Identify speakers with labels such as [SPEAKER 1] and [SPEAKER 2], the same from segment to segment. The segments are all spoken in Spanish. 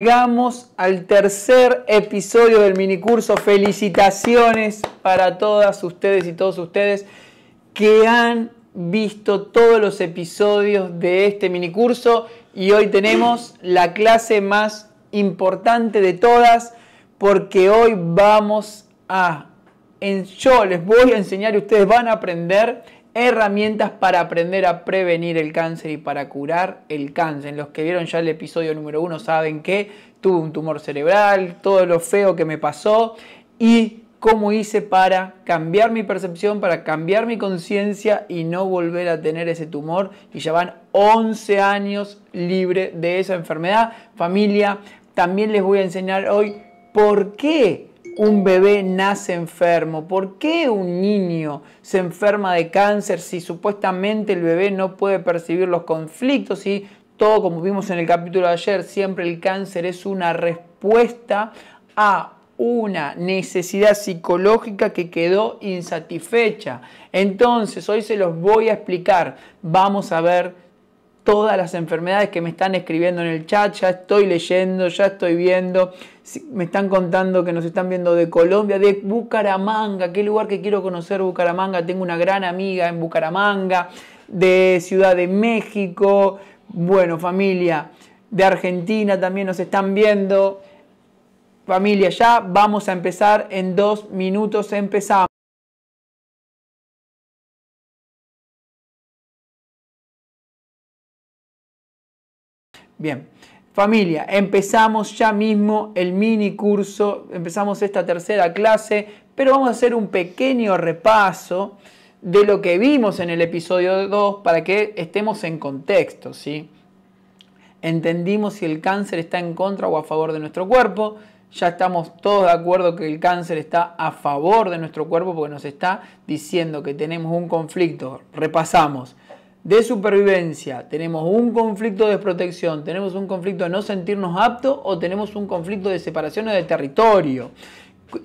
[SPEAKER 1] Llegamos al tercer episodio del minicurso. Felicitaciones para todas ustedes y todos ustedes que han visto todos los episodios de este minicurso y hoy tenemos la clase más importante de todas porque hoy vamos a, en, yo les voy a enseñar y ustedes van a aprender herramientas para aprender a prevenir el cáncer y para curar el cáncer. Los que vieron ya el episodio número uno saben que tuve un tumor cerebral, todo lo feo que me pasó y cómo hice para cambiar mi percepción, para cambiar mi conciencia y no volver a tener ese tumor. Y ya van 11 años libre de esa enfermedad. Familia, también les voy a enseñar hoy por qué un bebé nace enfermo? ¿Por qué un niño se enferma de cáncer si supuestamente el bebé no puede percibir los conflictos y todo, como vimos en el capítulo de ayer, siempre el cáncer es una respuesta a una necesidad psicológica que quedó insatisfecha. Entonces, hoy se los voy a explicar. Vamos a ver todas las enfermedades que me están escribiendo en el chat, ya estoy leyendo, ya estoy viendo, me están contando que nos están viendo de Colombia, de Bucaramanga, qué lugar que quiero conocer Bucaramanga, tengo una gran amiga en Bucaramanga, de Ciudad de México, bueno familia, de Argentina también nos están viendo, familia ya, vamos a empezar en dos minutos, empezamos. Bien, familia, empezamos ya mismo el mini curso, empezamos esta tercera clase, pero vamos a hacer un pequeño repaso de lo que vimos en el episodio 2 para que estemos en contexto, ¿sí? Entendimos si el cáncer está en contra o a favor de nuestro cuerpo. Ya estamos todos de acuerdo que el cáncer está a favor de nuestro cuerpo porque nos está diciendo que tenemos un conflicto. Repasamos de supervivencia, tenemos un conflicto de desprotección, tenemos un conflicto de no sentirnos aptos o tenemos un conflicto de separación o de territorio.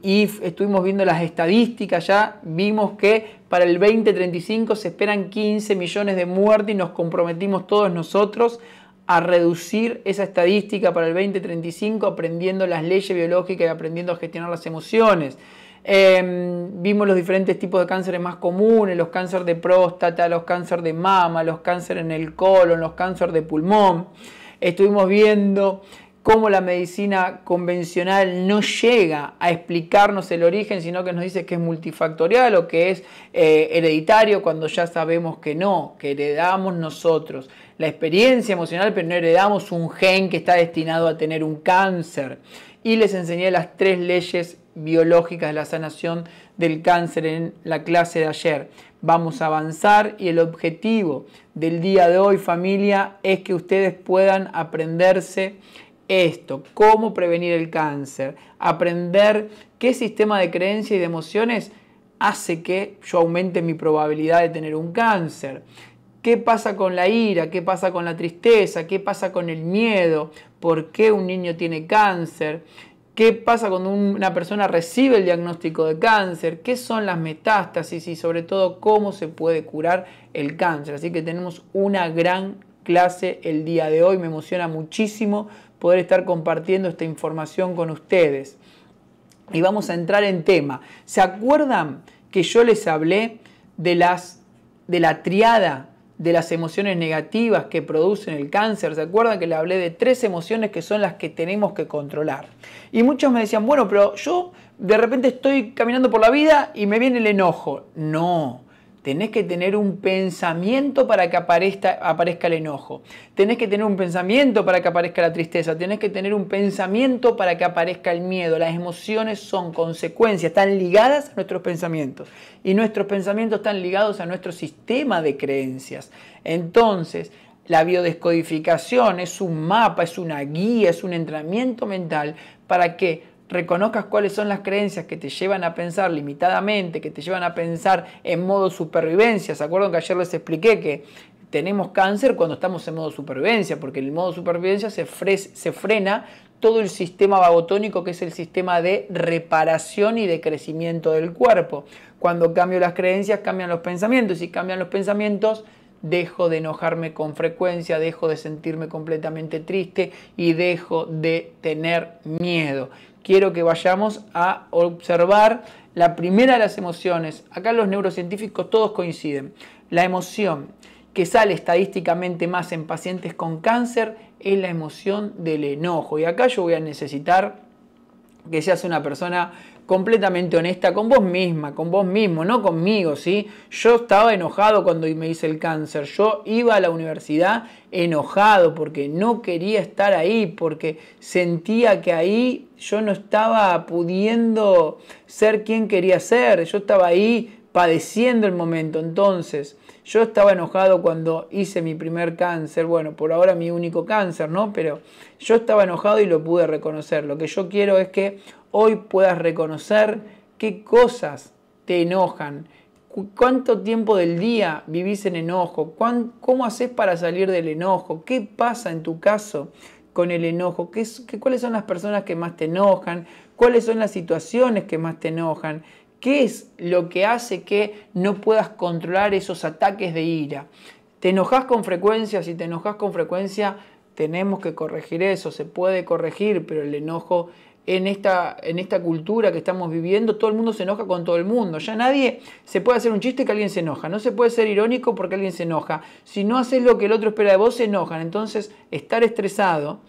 [SPEAKER 1] Y estuvimos viendo las estadísticas ya, vimos que para el 2035 se esperan 15 millones de muertes y nos comprometimos todos nosotros a reducir esa estadística para el 2035 aprendiendo las leyes biológicas y aprendiendo a gestionar las emociones. Em, vimos los diferentes tipos de cánceres más comunes, los cánceres de próstata, los cánceres de mama, los cánceres en el colon, los cánceres de pulmón. Estuvimos viendo cómo la medicina convencional no llega a explicarnos el origen, sino que nos dice que es multifactorial o que es eh, hereditario, cuando ya sabemos que no, que heredamos nosotros la experiencia emocional, pero no heredamos un gen que está destinado a tener un cáncer. Y les enseñé las tres leyes biológicas de la sanación del cáncer en la clase de ayer. Vamos a avanzar y el objetivo del día de hoy familia es que ustedes puedan aprenderse esto, cómo prevenir el cáncer, aprender qué sistema de creencias y de emociones hace que yo aumente mi probabilidad de tener un cáncer. ¿Qué pasa con la ira? ¿Qué pasa con la tristeza? ¿Qué pasa con el miedo? ¿Por qué un niño tiene cáncer? qué pasa cuando una persona recibe el diagnóstico de cáncer, qué son las metástasis y sobre todo cómo se puede curar el cáncer. Así que tenemos una gran clase el día de hoy. Me emociona muchísimo poder estar compartiendo esta información con ustedes. Y vamos a entrar en tema. ¿Se acuerdan que yo les hablé de, las, de la triada de las emociones negativas que producen el cáncer. ¿Se acuerdan que le hablé de tres emociones que son las que tenemos que controlar? Y muchos me decían, bueno, pero yo de repente estoy caminando por la vida y me viene el enojo. No, Tenés que tener un pensamiento para que aparezca, el enojo. Tenés que tener un pensamiento para que aparezca la tristeza. Tenés que tener un pensamiento para que aparezca el miedo. Las emociones son consecuencias, están ligadas a nuestros pensamientos. Y nuestros pensamientos están ligados a nuestro sistema de creencias. Entonces, la biodescodificación es un mapa, es una guía, es un entrenamiento mental para que reconozcas cuáles son las creencias que te llevan a pensar limitadamente, que te llevan a pensar en modo supervivencia. ¿Se acuerdan que ayer les expliqué que tenemos cáncer cuando estamos en modo supervivencia? Porque en el modo supervivencia se, frena todo el sistema vagotónico que es el sistema de reparación y de crecimiento del cuerpo. Cuando cambio las creencias, cambian los pensamientos. Si cambian los pensamientos, dejo de enojarme con frecuencia, dejo de sentirme completamente triste y dejo de tener miedo quiero que vayamos a observar la primera de las emociones. Acá los neurocientíficos todos coinciden. La emoción que sale estadísticamente más en pacientes con cáncer es la emoción del enojo. Y acá yo voy a necesitar que seas una persona completamente honesta con vos misma, con vos mismo, no conmigo, ¿sí? Yo estaba enojado cuando me hice el cáncer, yo iba a la universidad enojado porque no quería estar ahí, porque sentía que ahí yo no estaba pudiendo ser quien quería ser, yo estaba ahí padeciendo el momento, entonces... Yo estaba enojado cuando hice mi primer cáncer, bueno, por ahora mi único cáncer, ¿no? Pero yo estaba enojado y lo pude reconocer. Lo que yo quiero es que hoy puedas reconocer qué cosas te enojan, cuánto tiempo del día vivís en enojo, cómo haces para salir del enojo, qué pasa en tu caso con el enojo, cuáles son las personas que más te enojan, cuáles son las situaciones que más te enojan, qué es lo que hace que no puedas controlar esos ataques de ira. ¿Te enojas con frecuencia? Si te enojas con frecuencia, tenemos que corregir eso, se puede corregir, pero el enojo en esta, en esta cultura que estamos viviendo, todo el mundo se enoja con todo el mundo. Ya nadie se puede hacer un chiste que alguien se enoja. No se puede ser irónico porque alguien se enoja. Si no haces lo que el otro espera de vos, se enojan. Entonces, estar estresado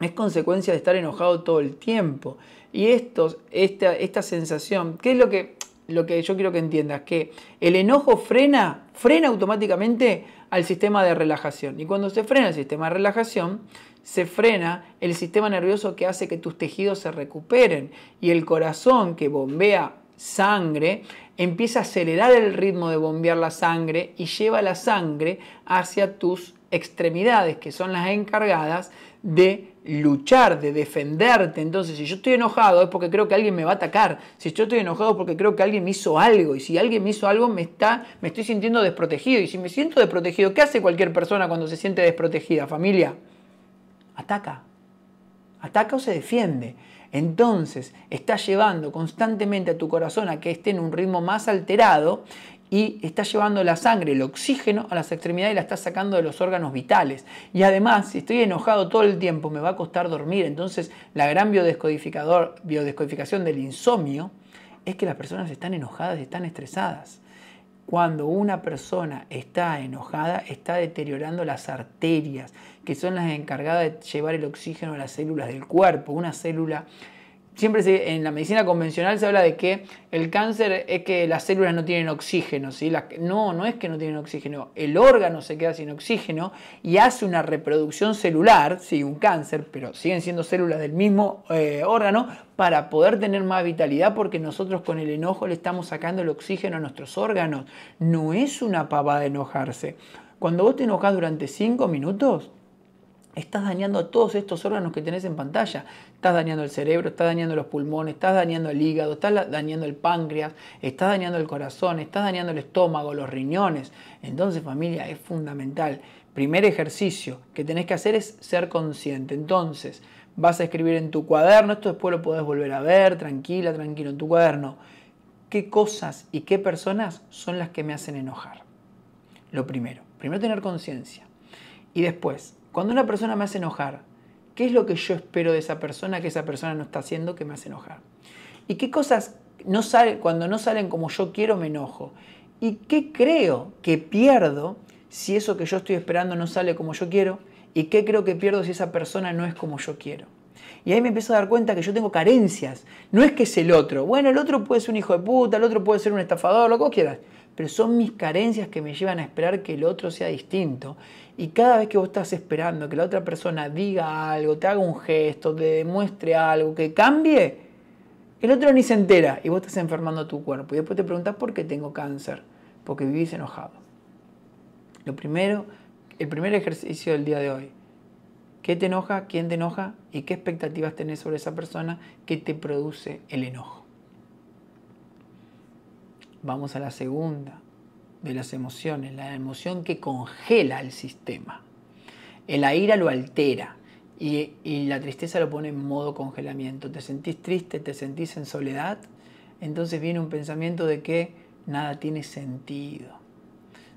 [SPEAKER 1] es consecuencia de estar enojado todo el tiempo. Y esto esta, esta sensación, ¿qué es lo que lo que yo quiero que entiendas, que el enojo frena, frena automáticamente al sistema de relajación. Y cuando se frena el sistema de relajación, se frena el sistema nervioso que hace que tus tejidos se recuperen y el corazón que bombea sangre empieza a acelerar el ritmo de bombear la sangre y lleva la sangre hacia tus extremidades que son las encargadas de luchar, de defenderte. Entonces, si yo estoy enojado es porque creo que alguien me va a atacar. Si yo estoy enojado es porque creo que alguien me hizo algo. Y si alguien me hizo algo, me, está, me estoy sintiendo desprotegido. Y si me siento desprotegido, ¿qué hace cualquier persona cuando se siente desprotegida, familia? Ataca. Ataca o se defiende. Entonces, estás llevando constantemente a tu corazón a que esté en un ritmo más alterado y está llevando la sangre, el oxígeno a las extremidades y la está sacando de los órganos vitales. Y además, si estoy enojado todo el tiempo, me va a costar dormir. Entonces, la gran biodescodificación del insomnio es que las personas están enojadas y están estresadas. Cuando una persona está enojada, está deteriorando las arterias, que son las encargadas de llevar el oxígeno a las células del cuerpo. Una célula siempre en la medicina convencional se habla de que el cáncer es que las células no tienen oxígeno. ¿sí? no, no es que no tienen oxígeno. El órgano se queda sin oxígeno y hace una reproducción celular, sí, un cáncer, pero siguen siendo células del mismo eh, órgano, para poder tener más vitalidad porque nosotros con el enojo le estamos sacando el oxígeno a nuestros órganos. No es una pavada enojarse. Cuando vos te enojas durante 5 minutos, Estás dañando todos estos órganos que tenés en pantalla. Estás dañando el cerebro, estás dañando los pulmones, estás dañando el hígado, estás dañando el páncreas, estás dañando el corazón, estás dañando el estómago, los riñones. Entonces familia, es fundamental. Primer ejercicio que tenés que hacer es ser consciente. Entonces vas a escribir en tu cuaderno, esto después lo podés volver a ver, tranquila, tranquilo, en tu cuaderno. ¿Qué cosas y qué personas son las que me hacen enojar? Lo primero. Primero tener conciencia. Y después, cuando una persona me hace enojar, ¿qué es lo que yo espero de esa persona que esa persona no está haciendo que me hace enojar? ¿Y qué cosas no salen cuando no salen como yo quiero me enojo? ¿Y qué creo que pierdo si eso que yo estoy esperando no sale como yo quiero? ¿Y qué creo que pierdo si esa persona no es como yo quiero? Y ahí me empiezo a dar cuenta que yo tengo carencias. No es que es el otro. Bueno, el otro puede ser un hijo de puta, el otro puede ser un estafador, lo que quieras. Pero son mis carencias que me llevan a esperar que el otro sea distinto y cada vez que vos estás esperando que la otra persona diga algo, te haga un gesto, te demuestre algo, que cambie, el otro ni se entera y vos estás enfermando tu cuerpo. Y después te preguntás por qué tengo cáncer, porque vivís enojado. Lo primero, el primer ejercicio del día de hoy. ¿Qué te enoja? ¿Quién te enoja? ¿Y qué expectativas tenés sobre esa persona que te produce el enojo? Vamos a la segunda de las emociones, la emoción que congela el sistema. La ira lo altera y, y la tristeza lo pone en modo congelamiento. Te sentís triste, te sentís en soledad, entonces viene un pensamiento de que nada tiene sentido,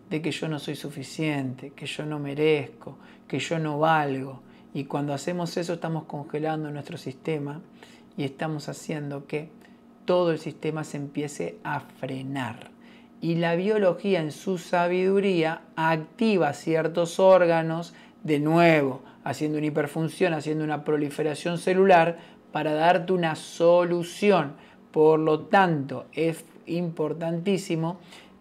[SPEAKER 1] de que yo no soy suficiente, que yo no merezco, que yo no valgo. Y cuando hacemos eso estamos congelando nuestro sistema y estamos haciendo que todo el sistema se empiece a frenar y la biología en su sabiduría activa ciertos órganos de nuevo, haciendo una hiperfunción, haciendo una proliferación celular para darte una solución. Por lo tanto, es importantísimo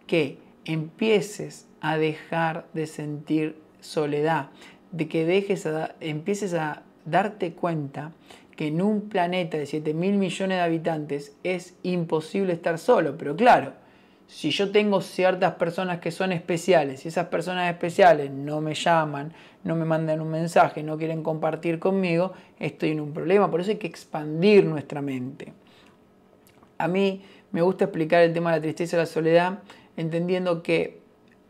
[SPEAKER 1] que empieces a dejar de sentir soledad, de que dejes a, empieces a darte cuenta que en un planeta de 7 mil millones de habitantes es imposible estar solo, pero claro, si yo tengo ciertas personas que son especiales y esas personas especiales no me llaman, no me mandan un mensaje, no quieren compartir conmigo, estoy en un problema. Por eso hay que expandir nuestra mente. A mí me gusta explicar el tema de la tristeza y la soledad entendiendo que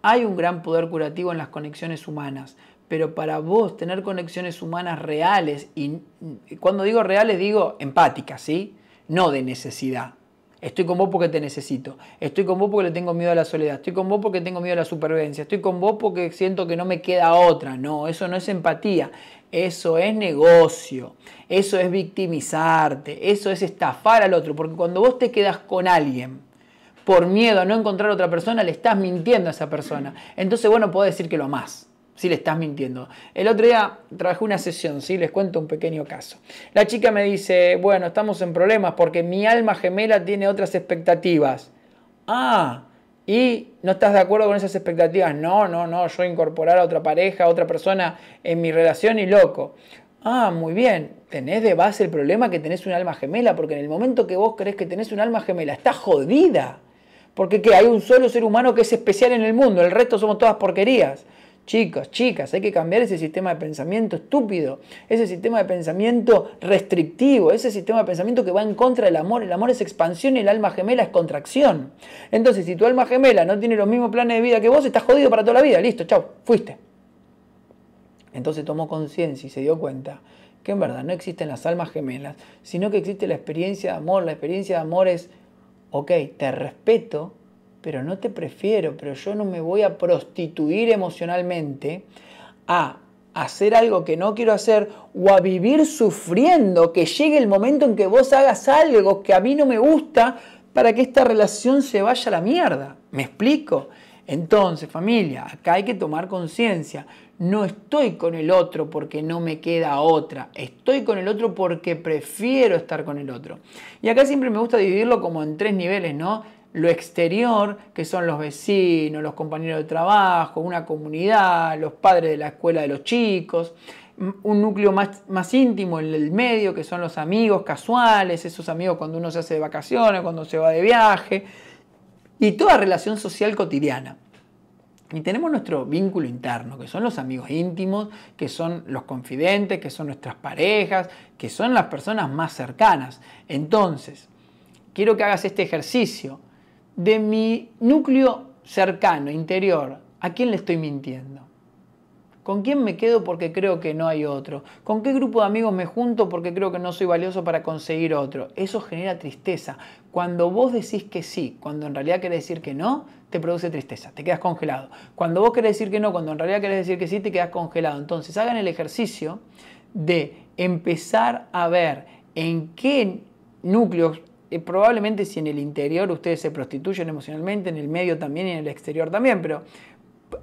[SPEAKER 1] hay un gran poder curativo en las conexiones humanas, pero para vos tener conexiones humanas reales, y cuando digo reales digo empáticas, ¿sí? No de necesidad, Estoy con vos porque te necesito. Estoy con vos porque le tengo miedo a la soledad. Estoy con vos porque tengo miedo a la supervivencia. Estoy con vos porque siento que no me queda otra. No, eso no es empatía. Eso es negocio. Eso es victimizarte. Eso es estafar al otro. Porque cuando vos te quedas con alguien por miedo a no encontrar otra persona, le estás mintiendo a esa persona. Entonces bueno puedo decir que lo amás si le estás mintiendo. El otro día trabajé una sesión, ¿sí? les cuento un pequeño caso. La chica me dice, bueno, estamos en problemas porque mi alma gemela tiene otras expectativas. Ah, y no estás de acuerdo con esas expectativas. No, no, no, yo incorporar a otra pareja, a otra persona en mi relación y loco. Ah, muy bien. Tenés de base el problema que tenés un alma gemela, porque en el momento que vos crees que tenés un alma gemela, está jodida. Porque ¿qué? hay un solo ser humano que es especial en el mundo, el resto somos todas porquerías. Chicos, chicas, hay que cambiar ese sistema de pensamiento estúpido, ese sistema de pensamiento restrictivo, ese sistema de pensamiento que va en contra del amor. El amor es expansión y el alma gemela es contracción. Entonces, si tu alma gemela no tiene los mismos planes de vida que vos, estás jodido para toda la vida. Listo, chau, fuiste. Entonces tomó conciencia y se dio cuenta que en verdad no existen las almas gemelas, sino que existe la experiencia de amor. La experiencia de amor es, ok, te respeto pero no te prefiero, pero yo no me voy a prostituir emocionalmente a hacer algo que no quiero hacer o a vivir sufriendo que llegue el momento en que vos hagas algo que a mí no me gusta para que esta relación se vaya a la mierda. ¿Me explico? Entonces, familia, acá hay que tomar conciencia. No estoy con el otro porque no me queda otra. Estoy con el otro porque prefiero estar con el otro. Y acá siempre me gusta dividirlo como en tres niveles, ¿no? lo exterior, que son los vecinos, los compañeros de trabajo, una comunidad, los padres de la escuela de los chicos, un núcleo más, más íntimo en el medio, que son los amigos casuales, esos amigos cuando uno se hace de vacaciones, cuando se va de viaje, y toda relación social cotidiana. Y tenemos nuestro vínculo interno, que son los amigos íntimos, que son los confidentes, que son nuestras parejas, que son las personas más cercanas. Entonces, quiero que hagas este ejercicio de mi núcleo cercano, interior, ¿a quién le estoy mintiendo? ¿Con quién me quedo porque creo que no hay otro? ¿Con qué grupo de amigos me junto porque creo que no soy valioso para conseguir otro? Eso genera tristeza. Cuando vos decís que sí, cuando en realidad querés decir que no, te produce tristeza, te quedas congelado. Cuando vos querés decir que no, cuando en realidad querés decir que sí, te quedas congelado. Entonces hagan el ejercicio de empezar a ver en qué núcleos eh, probablemente si en el interior ustedes se prostituyen emocionalmente, en el medio también y en el exterior también, pero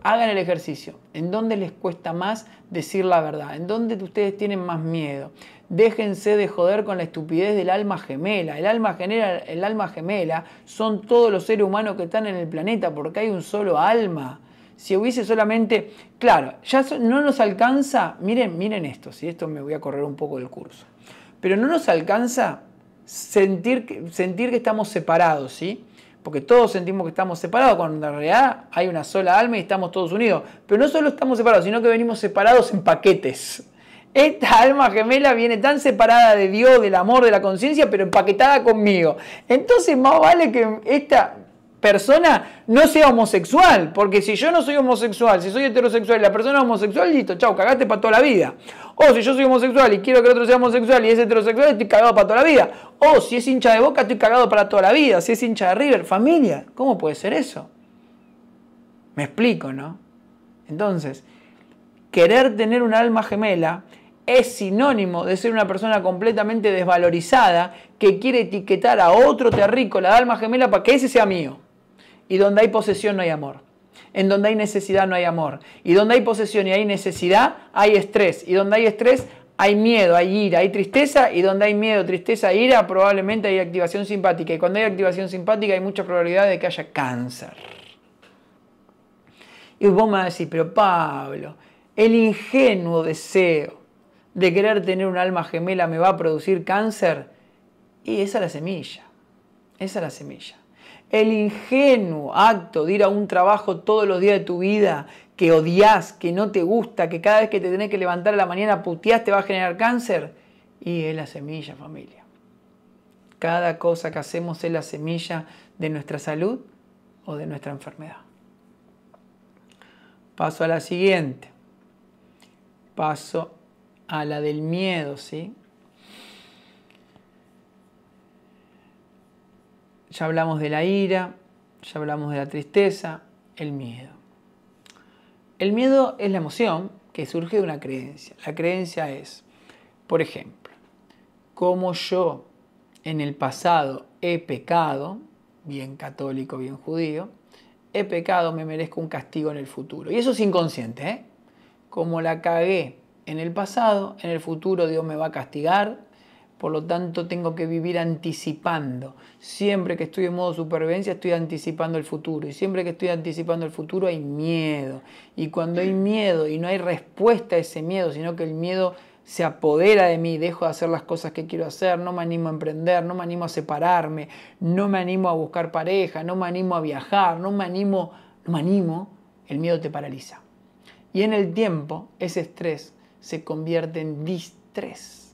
[SPEAKER 1] hagan el ejercicio. ¿En dónde les cuesta más decir la verdad? ¿En dónde ustedes tienen más miedo? Déjense de joder con la estupidez del alma gemela. El alma, genera, el alma gemela son todos los seres humanos que están en el planeta porque hay un solo alma. Si hubiese solamente, claro, ya no nos alcanza, miren, miren esto, si esto me voy a correr un poco del curso, pero no nos alcanza sentir, sentir que estamos separados, ¿sí? Porque todos sentimos que estamos separados, cuando en realidad hay una sola alma y estamos todos unidos. Pero no solo estamos separados, sino que venimos separados en paquetes. Esta alma gemela viene tan separada de Dios, del amor, de la conciencia, pero empaquetada conmigo. Entonces más vale que esta persona no sea homosexual, porque si yo no soy homosexual, si soy heterosexual la persona es homosexual, listo, chau, cagaste para toda la vida. O si yo soy homosexual y quiero que otro sea homosexual y es heterosexual, estoy cagado para toda la vida. O si es hincha de boca, estoy cagado para toda la vida. Si es hincha de River, familia. ¿Cómo puede ser eso? Me explico, ¿no? Entonces, querer tener un alma gemela es sinónimo de ser una persona completamente desvalorizada que quiere etiquetar a otro terrícola la alma gemela para que ese sea mío. Y donde hay posesión no hay amor. En donde hay necesidad no hay amor. Y donde hay posesión y hay necesidad, hay estrés. Y donde hay estrés, hay miedo, hay ira, hay tristeza. Y donde hay miedo, tristeza, ira, probablemente hay activación simpática. Y cuando hay activación simpática, hay mucha probabilidad de que haya cáncer. Y vos me vas a decir, pero Pablo, el ingenuo deseo de querer tener un alma gemela me va a producir cáncer. Y esa es la semilla. Esa es la semilla. El ingenuo acto de ir a un trabajo todos los días de tu vida que odias, que no te gusta, que cada vez que te tenés que levantar a la mañana puteás te va a generar cáncer. Y es la semilla, familia. Cada cosa que hacemos es la semilla de nuestra salud o de nuestra enfermedad. Paso a la siguiente. Paso a la del miedo, ¿sí? Ya hablamos de la ira, ya hablamos de la tristeza, el miedo. El miedo es la emoción que surge de una creencia. La creencia es, por ejemplo, como yo en el pasado he pecado, bien católico, bien judío, he pecado, me merezco un castigo en el futuro. Y eso es inconsciente, ¿eh? Como la cagué en el pasado, en el futuro Dios me va a castigar por lo tanto tengo que vivir anticipando. Siempre que estoy en modo supervivencia estoy anticipando el futuro y siempre que estoy anticipando el futuro hay miedo. Y cuando hay miedo y no hay respuesta a ese miedo, sino que el miedo se apodera de mí, dejo de hacer las cosas que quiero hacer, no me animo a emprender, no me animo a separarme, no me animo a buscar pareja, no me animo a viajar, no me animo, no me animo, el miedo te paraliza. Y en el tiempo ese estrés se convierte en distrés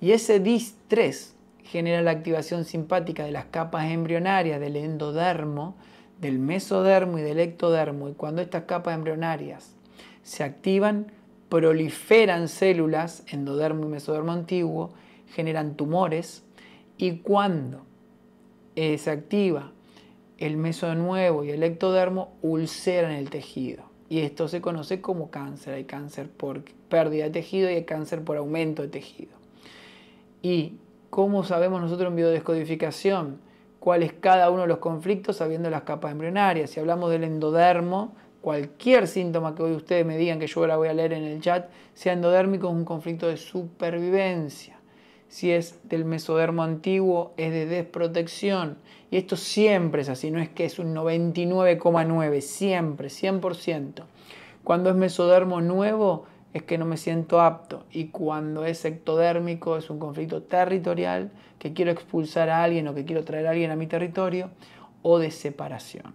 [SPEAKER 1] y ese distrés genera la activación simpática de las capas embrionarias del endodermo, del mesodermo y del ectodermo. Y cuando estas capas embrionarias se activan, proliferan células, endodermo y mesodermo antiguo, generan tumores. Y cuando eh, se activa el mesodermo nuevo y el ectodermo, ulceran el tejido. Y esto se conoce como cáncer. Hay cáncer por pérdida de tejido y hay cáncer por aumento de tejido y cómo sabemos nosotros en biodescodificación cuál es cada uno de los conflictos sabiendo las capas embrionarias. Si hablamos del endodermo, cualquier síntoma que hoy ustedes me digan que yo la voy a leer en el chat, sea endodérmico es un conflicto de supervivencia. Si es del mesodermo antiguo, es de desprotección. Y esto siempre es así, no es que es un 99,9, siempre, 100%. Cuando es mesodermo nuevo, es que no me siento apto. Y cuando es ectodérmico, es un conflicto territorial, que quiero expulsar a alguien o que quiero traer a alguien a mi territorio, o de separación.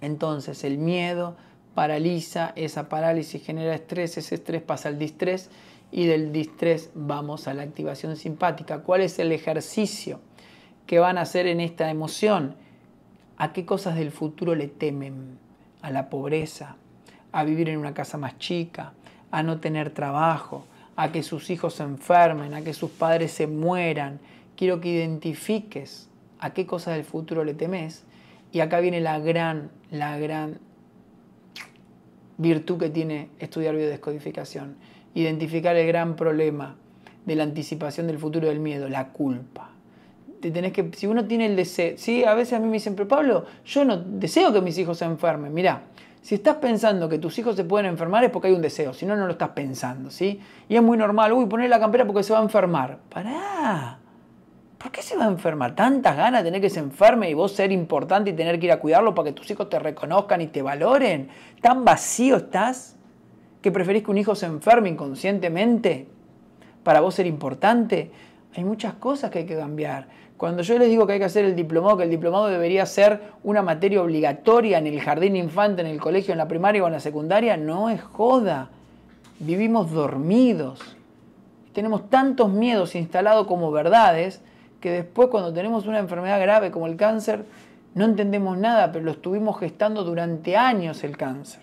[SPEAKER 1] Entonces el miedo paraliza, esa parálisis genera estrés, ese estrés pasa al distrés y del distrés vamos a la activación simpática. ¿Cuál es el ejercicio que van a hacer en esta emoción? ¿A qué cosas del futuro le temen? A la pobreza, a vivir en una casa más chica, a no tener trabajo, a que sus hijos se enfermen, a que sus padres se mueran. Quiero que identifiques a qué cosas del futuro le temes. Y acá viene la gran, la gran virtud que tiene estudiar biodescodificación. Identificar el gran problema de la anticipación del futuro del miedo, la culpa. Te que, si uno tiene el deseo, sí, a veces a mí me dicen, pero Pablo, yo no deseo que mis hijos se enfermen. Mirá, si estás pensando que tus hijos se pueden enfermar es porque hay un deseo, si no, no lo estás pensando, ¿sí? Y es muy normal, uy, poner la campera porque se va a enfermar. Pará. ¿Por qué se va a enfermar? Tantas ganas de tener que se enferme y vos ser importante y tener que ir a cuidarlo para que tus hijos te reconozcan y te valoren. ¿Tan vacío estás que preferís que un hijo se enferme inconscientemente para vos ser importante? Hay muchas cosas que hay que cambiar. Cuando yo les digo que hay que hacer el diplomado, que el diplomado debería ser una materia obligatoria en el jardín infante, en el colegio, en la primaria o en la secundaria, no es joda. Vivimos dormidos. Tenemos tantos miedos instalados como verdades que después cuando tenemos una enfermedad grave como el cáncer, no entendemos nada, pero lo estuvimos gestando durante años el cáncer.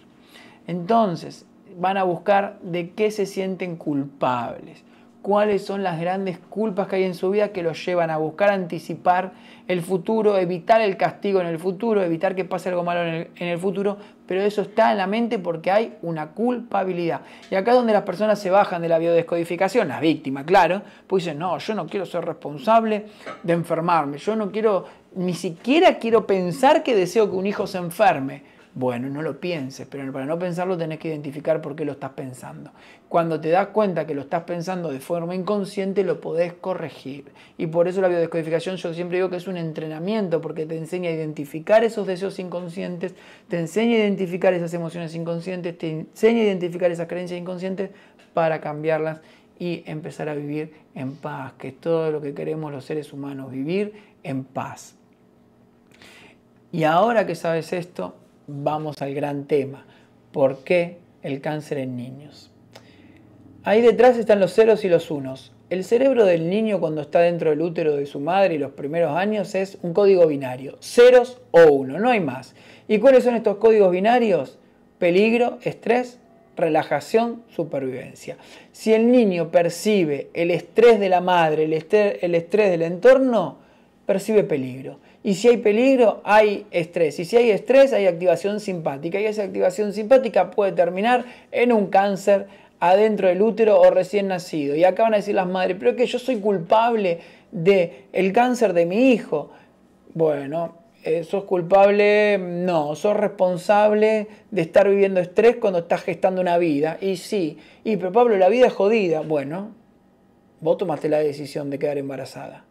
[SPEAKER 1] Entonces, van a buscar de qué se sienten culpables cuáles son las grandes culpas que hay en su vida que los llevan a buscar anticipar el futuro, evitar el castigo en el futuro, evitar que pase algo malo en el, futuro, pero eso está en la mente porque hay una culpabilidad. Y acá es donde las personas se bajan de la biodescodificación, las víctimas, claro, pues dicen, no, yo no quiero ser responsable de enfermarme, yo no quiero, ni siquiera quiero pensar que deseo que un hijo se enferme. Bueno, no lo pienses, pero para no pensarlo tenés que identificar por qué lo estás pensando cuando te das cuenta que lo estás pensando de forma inconsciente, lo podés corregir. Y por eso la biodescodificación yo siempre digo que es un entrenamiento, porque te enseña a identificar esos deseos inconscientes, te enseña a identificar esas emociones inconscientes, te enseña a identificar esas creencias inconscientes para cambiarlas y empezar a vivir en paz, que es todo lo que queremos los seres humanos, vivir en paz. Y ahora que sabes esto, vamos al gran tema. ¿Por qué el cáncer en niños? Ahí detrás están los ceros y los unos. El cerebro del niño cuando está dentro del útero de su madre y los primeros años es un código binario, ceros o uno, no hay más. ¿Y cuáles son estos códigos binarios? Peligro, estrés, relajación, supervivencia. Si el niño percibe el estrés de la madre, el estrés, del entorno, percibe peligro. Y si hay peligro, hay estrés. Y si hay estrés, hay activación simpática. Y esa activación simpática puede terminar en un cáncer adentro del útero o recién nacido. Y acá van a decir las madres, pero es que yo soy culpable del el cáncer de mi hijo. Bueno, eh, sos culpable, no, sos responsable de estar viviendo estrés cuando estás gestando una vida. Y sí, y pero Pablo, la vida es jodida. Bueno, vos tomaste la decisión de quedar embarazada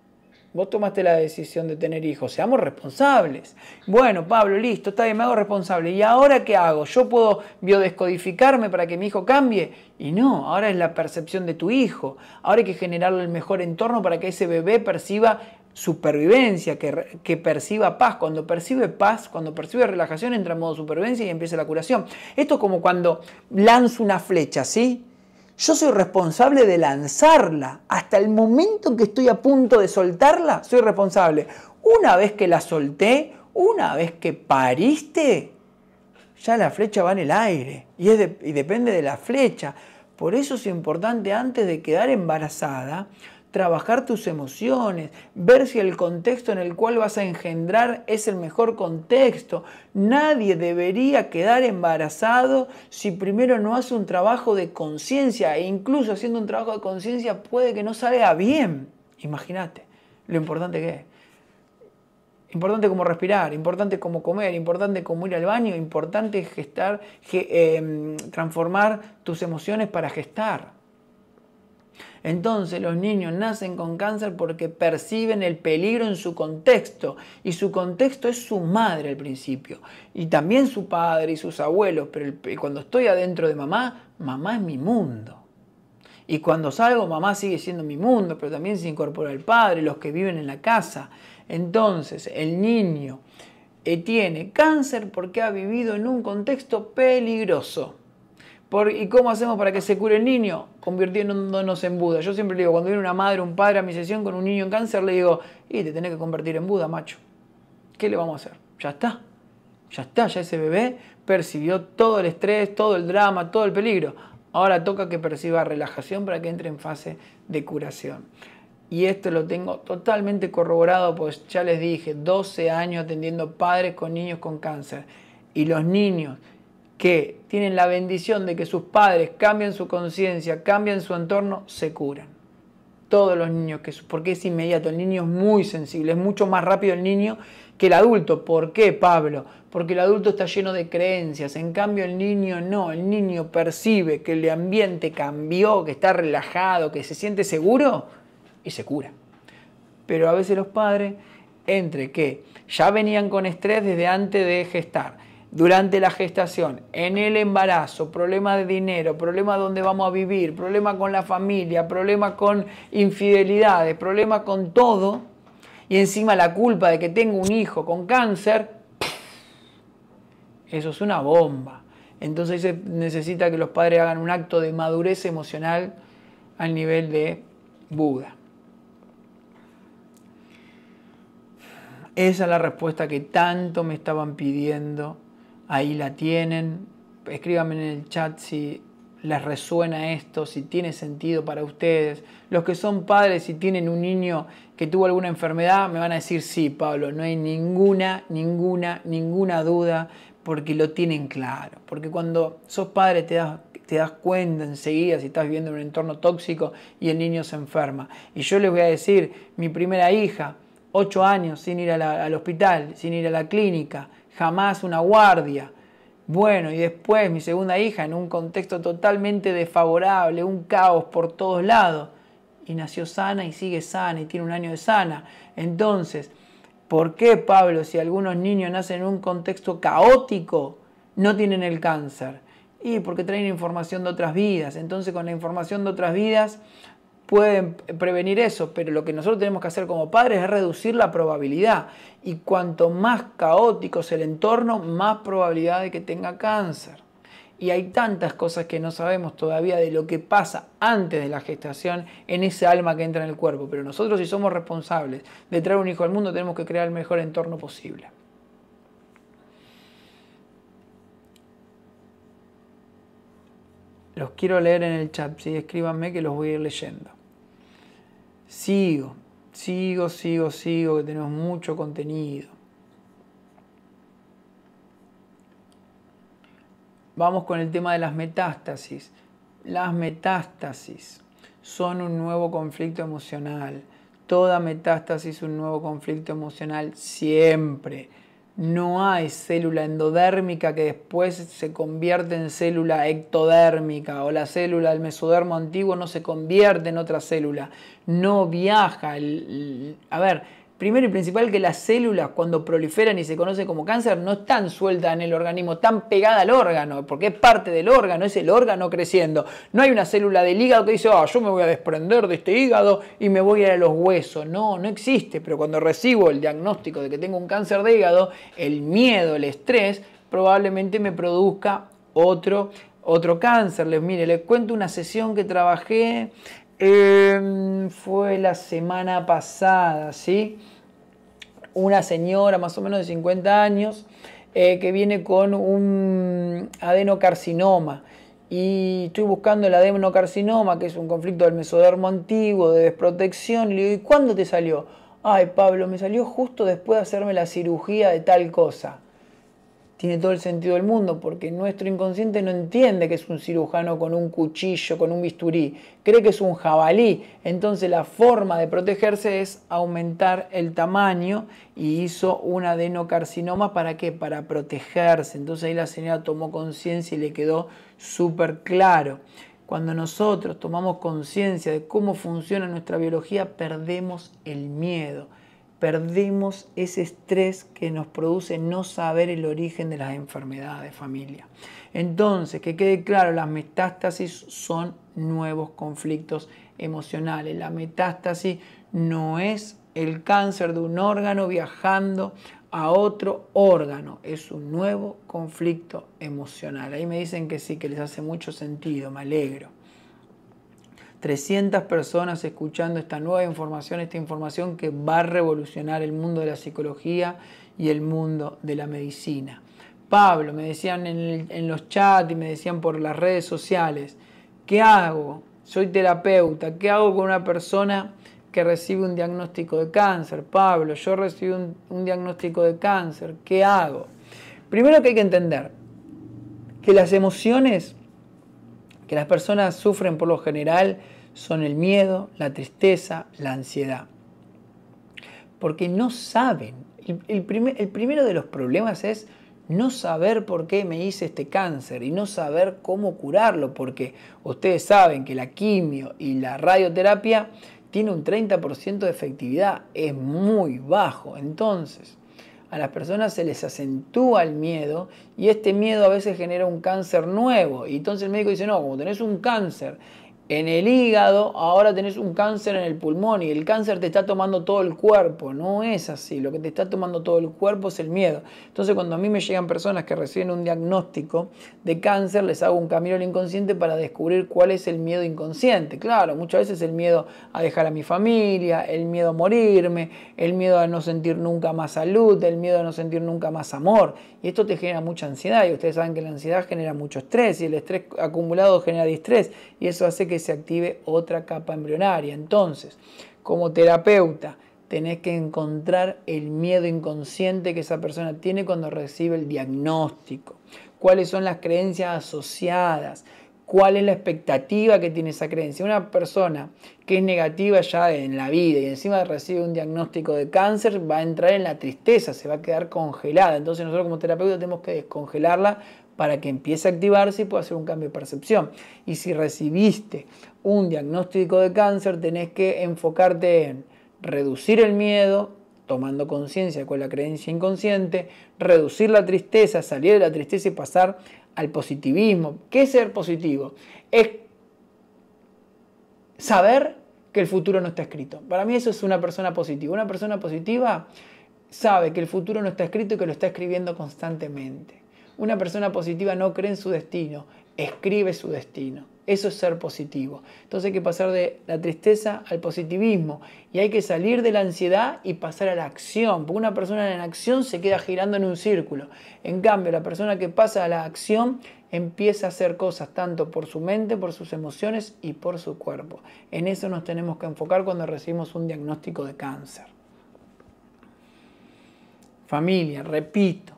[SPEAKER 1] vos tomaste la decisión de tener hijos, seamos responsables. Bueno, Pablo, listo, está bien, me hago responsable. ¿Y ahora qué hago? ¿Yo puedo biodescodificarme para que mi hijo cambie? Y no, ahora es la percepción de tu hijo. Ahora hay que generarle el mejor entorno para que ese bebé perciba supervivencia, que, que, perciba paz. Cuando percibe paz, cuando percibe relajación, entra en modo supervivencia y empieza la curación. Esto es como cuando lanzo una flecha, ¿sí? yo soy responsable de lanzarla. Hasta el momento que estoy a punto de soltarla, soy responsable. Una vez que la solté, una vez que pariste, ya la flecha va en el aire y, y depende de la flecha. Por eso es importante antes de quedar embarazada, trabajar tus emociones, ver si el contexto en el cual vas a engendrar es el mejor contexto. Nadie debería quedar embarazado si primero no hace un trabajo de conciencia e incluso haciendo un trabajo de conciencia puede que no salga bien. Imagínate lo importante que es. Importante como respirar, importante como comer, importante como ir al baño, importante gestar, em, transformar tus emociones para gestar. Entonces los niños nacen con cáncer porque perciben el peligro en su contexto y su contexto es su madre al principio y también su padre y sus abuelos, pero cuando estoy adentro de mamá, mamá es mi mundo. Y cuando salgo, mamá sigue siendo mi mundo, pero también se incorpora el padre, los que viven en la casa. Entonces, el niño eh, tiene cáncer porque ha vivido en un contexto peligroso. ¿Y cómo hacemos para que se cure el niño? convirtiéndonos en Buda. Yo siempre le digo, cuando viene una madre, un padre a mi sesión con un niño en cáncer, le digo, y te tenés que convertir en Buda, macho. ¿Qué le vamos a hacer? Ya está. Ya está, ya ese bebé percibió todo el estrés, todo el drama, todo el peligro. Ahora toca que perciba relajación para que entre en fase de curación. Y esto lo tengo totalmente corroborado, pues ya les dije, 12 años atendiendo padres con niños con cáncer. Y los niños que tienen la bendición de que sus padres cambien su conciencia, cambien su entorno, se curan. Todos los niños que porque es inmediato, el niño es muy sensible, es mucho más rápido el niño que el adulto. ¿Por qué, Pablo? Porque el adulto está lleno de creencias, en cambio el niño no, el niño percibe que el ambiente cambió, que está relajado, que se siente seguro y se cura. Pero a veces los padres, entre que ya venían con estrés desde antes de gestar, durante la gestación, en el embarazo, problema de dinero, problema donde vamos a vivir, problema con la familia, problema con infidelidades, problema con todo, y encima la culpa de que tengo un hijo con cáncer, eso es una bomba. Entonces se necesita que los padres hagan un acto de madurez emocional al nivel de Buda. Esa es la respuesta que tanto me estaban pidiendo ahí la tienen. Escríbanme en el chat si les resuena esto, si tiene sentido para ustedes. Los que son padres y tienen un niño que tuvo alguna enfermedad, me van a decir, sí, Pablo, no hay ninguna, ninguna, ninguna duda, porque lo tienen claro. Porque cuando sos padre te das, cuenta enseguida si estás viviendo en un entorno tóxico y el niño se enferma. Y yo les voy a decir, mi primera hija, ocho años sin ir al hospital, sin ir a la clínica, jamás una guardia. Bueno, y después mi segunda hija en un contexto totalmente desfavorable, un caos por todos lados. Y nació sana y sigue sana y tiene un año de sana. Entonces, ¿por qué Pablo, si algunos niños nacen en un contexto caótico, no tienen el cáncer? Y porque traen información de otras vidas. Entonces, con la información de otras vidas, pueden prevenir eso, pero lo que nosotros tenemos que hacer como padres es reducir la probabilidad. Y cuanto más caótico es el entorno, más probabilidad de que tenga cáncer. Y hay tantas cosas que no sabemos todavía de lo que pasa antes de la gestación en ese alma que entra en el cuerpo. Pero nosotros si somos responsables de traer un hijo al mundo, tenemos que crear el mejor entorno posible. Los quiero leer en el chat, sí, escríbanme que los voy a ir leyendo sigo, sigo, sigo, sigo, que tenemos mucho contenido. Vamos con el tema de las metástasis. Las metástasis son un nuevo conflicto emocional. Toda metástasis es un nuevo conflicto emocional siempre no hay célula endodérmica que después se convierte en célula ectodérmica o la célula del mesodermo antiguo no se convierte en otra célula, no viaja. El, a ver, primero y principal que las células cuando proliferan y se conoce como cáncer no están sueltas en el organismo, están pegadas al órgano, porque es parte del órgano, es el órgano creciendo. No hay una célula del hígado que dice, ah, yo me voy a desprender de este hígado y me voy a ir a los huesos. No, no existe, pero cuando recibo el diagnóstico de que tengo un cáncer de hígado, el miedo, el estrés, probablemente me produzca otro otro cáncer. Les mire, les cuento una sesión que trabajé Em, fue la semana pasada, ¿sí? Una señora más o menos de 50 años eh, que viene con un adenocarcinoma. Y estoy buscando el adenocarcinoma, que es un conflicto del mesodermo antiguo, de desprotección. Y le digo, ¿y cuándo te salió? Ay, Pablo, me salió justo después de hacerme la cirugía de tal cosa tiene todo el sentido del mundo, porque nuestro inconsciente no entiende que es un cirujano con un cuchillo, con un bisturí, cree que es un jabalí. Entonces la forma de protegerse es aumentar el tamaño y hizo un adenocarcinoma para qué? Para protegerse. Entonces ahí la señora tomó conciencia y le quedó súper claro. Cuando nosotros tomamos conciencia de cómo funciona nuestra biología, perdemos el miedo perdimos ese estrés que nos produce no saber el origen de las enfermedades de familia. Entonces, que quede claro, las metástasis son nuevos conflictos emocionales. La metástasis no es el cáncer de un órgano viajando a otro órgano, es un nuevo conflicto emocional. Ahí me dicen que sí, que les hace mucho sentido, me alegro. 300 personas escuchando esta nueva información, esta información que va a revolucionar el mundo de la psicología y el mundo de la medicina. Pablo, me decían en, los chats y me decían por las redes sociales, ¿qué hago? Soy terapeuta, ¿qué hago con una persona que recibe un diagnóstico de cáncer? Pablo, yo recibí un, un diagnóstico de cáncer, ¿qué hago? Primero que hay que entender que las emociones que las personas sufren por lo general son el miedo, la tristeza, la ansiedad. Porque no saben. El, primero de los problemas es no saber por qué me hice este cáncer y no saber cómo curarlo, porque ustedes saben que la quimio y la radioterapia tiene un 30% de efectividad, es muy bajo. Entonces, a las personas se les acentúa el miedo y este miedo a veces genera un cáncer nuevo. Y entonces el médico dice, no, como tenés un cáncer en el hígado, ahora tenés un cáncer en el pulmón y el cáncer te está tomando todo el cuerpo. No es así, lo que te está tomando todo el cuerpo es el miedo. Entonces cuando a mí me llegan personas que reciben un diagnóstico de cáncer, les hago un camino al inconsciente para descubrir cuál es el miedo inconsciente. Claro, muchas veces el miedo a dejar a mi familia, el miedo a morirme, el miedo a no sentir nunca más salud, el miedo a no sentir nunca más amor. Y esto te genera mucha ansiedad y ustedes saben que la ansiedad genera mucho estrés y el estrés acumulado genera distrés y eso hace que se active otra capa embrionaria. Entonces, como terapeuta, tenés que encontrar el miedo inconsciente que esa persona tiene cuando recibe el diagnóstico, cuáles son las creencias asociadas, cuál es la expectativa que tiene esa creencia. Una persona que es negativa ya en la vida y encima recibe un diagnóstico de cáncer va a entrar en la tristeza, se va a quedar congelada. Entonces nosotros como terapeuta tenemos que descongelarla para que empiece a activarse y pueda hacer un cambio de percepción. Y si recibiste un diagnóstico de cáncer, tenés que enfocarte en reducir el miedo, tomando conciencia con la creencia inconsciente, reducir la tristeza, salir de la tristeza y pasar al positivismo. ¿Qué es ser positivo? Es saber que el futuro no está escrito. Para mí eso es una persona positiva. Una persona positiva sabe que el futuro no está escrito y que lo está escribiendo constantemente. Una persona positiva no cree en su destino, escribe su destino. Eso es ser positivo. Entonces hay que pasar de la tristeza al positivismo y hay que salir de la ansiedad y pasar a la acción, porque una persona en acción se queda girando en un círculo. En cambio, la persona que pasa a la acción empieza a hacer cosas tanto por su mente, por sus emociones y por su cuerpo. En eso nos tenemos que enfocar cuando recibimos un diagnóstico de cáncer. Familia, repito,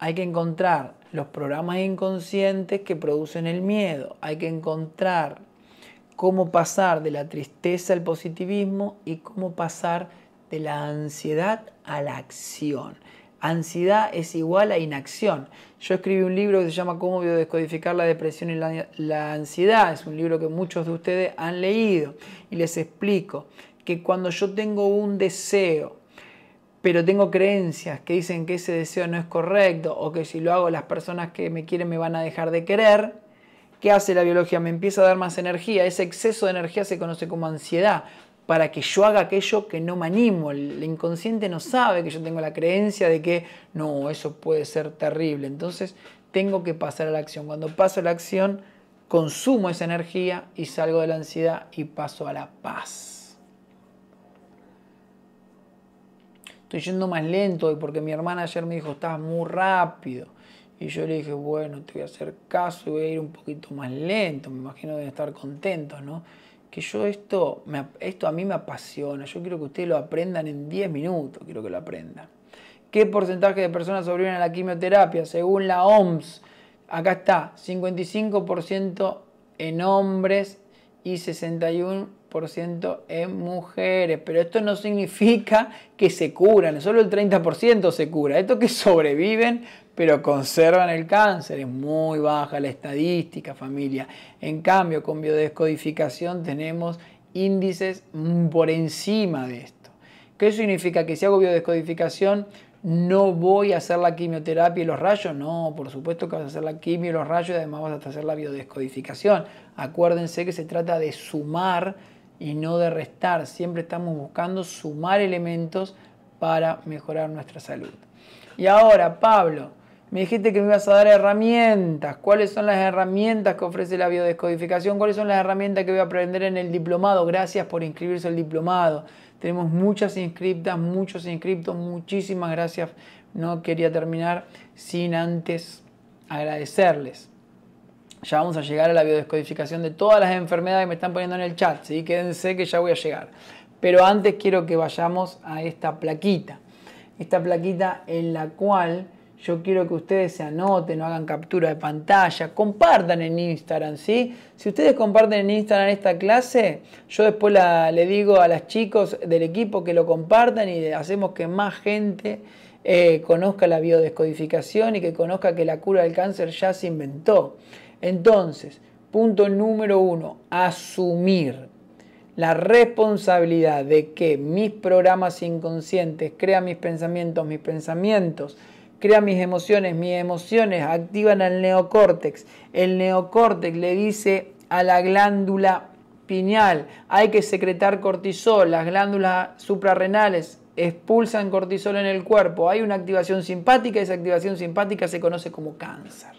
[SPEAKER 1] hay que encontrar los programas inconscientes que producen el miedo. Hay que encontrar cómo pasar de la tristeza al positivismo y cómo pasar de la ansiedad a la acción. Ansiedad es igual a inacción. Yo escribí un libro que se llama Cómo descodificar la depresión y la ansiedad. Es un libro que muchos de ustedes han leído y les explico que cuando yo tengo un deseo pero tengo creencias que dicen que ese deseo no es correcto o que si lo hago las personas que me quieren me van a dejar de querer, ¿qué hace la biología? Me empieza a dar más energía. Ese exceso de energía se conoce como ansiedad para que yo haga aquello que no me animo. El inconsciente no sabe que yo tengo la creencia de que no, eso puede ser terrible. Entonces tengo que pasar a la acción. Cuando paso a la acción, consumo esa energía y salgo de la ansiedad y paso a la paz. estoy yendo más lento y porque mi hermana ayer me dijo, estás muy rápido. Y yo le dije, bueno, te voy a hacer caso y voy a ir un poquito más lento, me imagino deben estar contentos, ¿no? Que yo esto, me, esto a mí me apasiona, yo quiero que ustedes lo aprendan en 10 minutos, quiero que lo aprendan. ¿Qué porcentaje de personas sobreviven a la quimioterapia? Según la OMS, acá está, 55% en hombres y 61% ciento en mujeres, pero esto no significa que se curan, solo el 30% se cura. Esto que sobreviven, pero conservan el cáncer, es muy baja la estadística, familia. En cambio, con biodescodificación tenemos índices por encima de esto. ¿Qué significa? Que si hago biodescodificación, no voy a hacer la quimioterapia y los rayos. No, por supuesto que vas a hacer la quimio y los rayos y además vas a hacer la biodescodificación. Acuérdense que se trata de sumar y no de restar. Siempre estamos buscando sumar elementos para mejorar nuestra salud. Y ahora, Pablo, me dijiste que me ibas a dar herramientas. ¿Cuáles son las herramientas que ofrece la biodescodificación? ¿Cuáles son las herramientas que voy a aprender en el diplomado? Gracias por inscribirse al diplomado. Tenemos muchas inscriptas, muchos inscriptos. Muchísimas gracias. No quería terminar sin antes agradecerles. Ya vamos a llegar a la biodescodificación de todas las enfermedades que me están poniendo en el chat, ¿sí? Quédense que ya voy a llegar. Pero antes quiero que vayamos a esta plaquita. Esta plaquita en la cual yo quiero que ustedes se anoten, no hagan captura de pantalla, compartan en Instagram, ¿sí? Si ustedes comparten en Instagram esta clase, yo después le digo a los chicos del equipo que lo compartan y hacemos que más gente eh, conozca la biodescodificación y que conozca que la cura del cáncer ya se inventó. Entonces, punto número uno, asumir la responsabilidad de que mis programas inconscientes crean mis pensamientos, mis pensamientos crean mis emociones, mis emociones activan al neocórtex. El neocórtex le dice a la glándula pineal, hay que secretar cortisol, las glándulas suprarrenales expulsan cortisol en el cuerpo, hay una activación simpática, esa activación simpática se conoce como cáncer.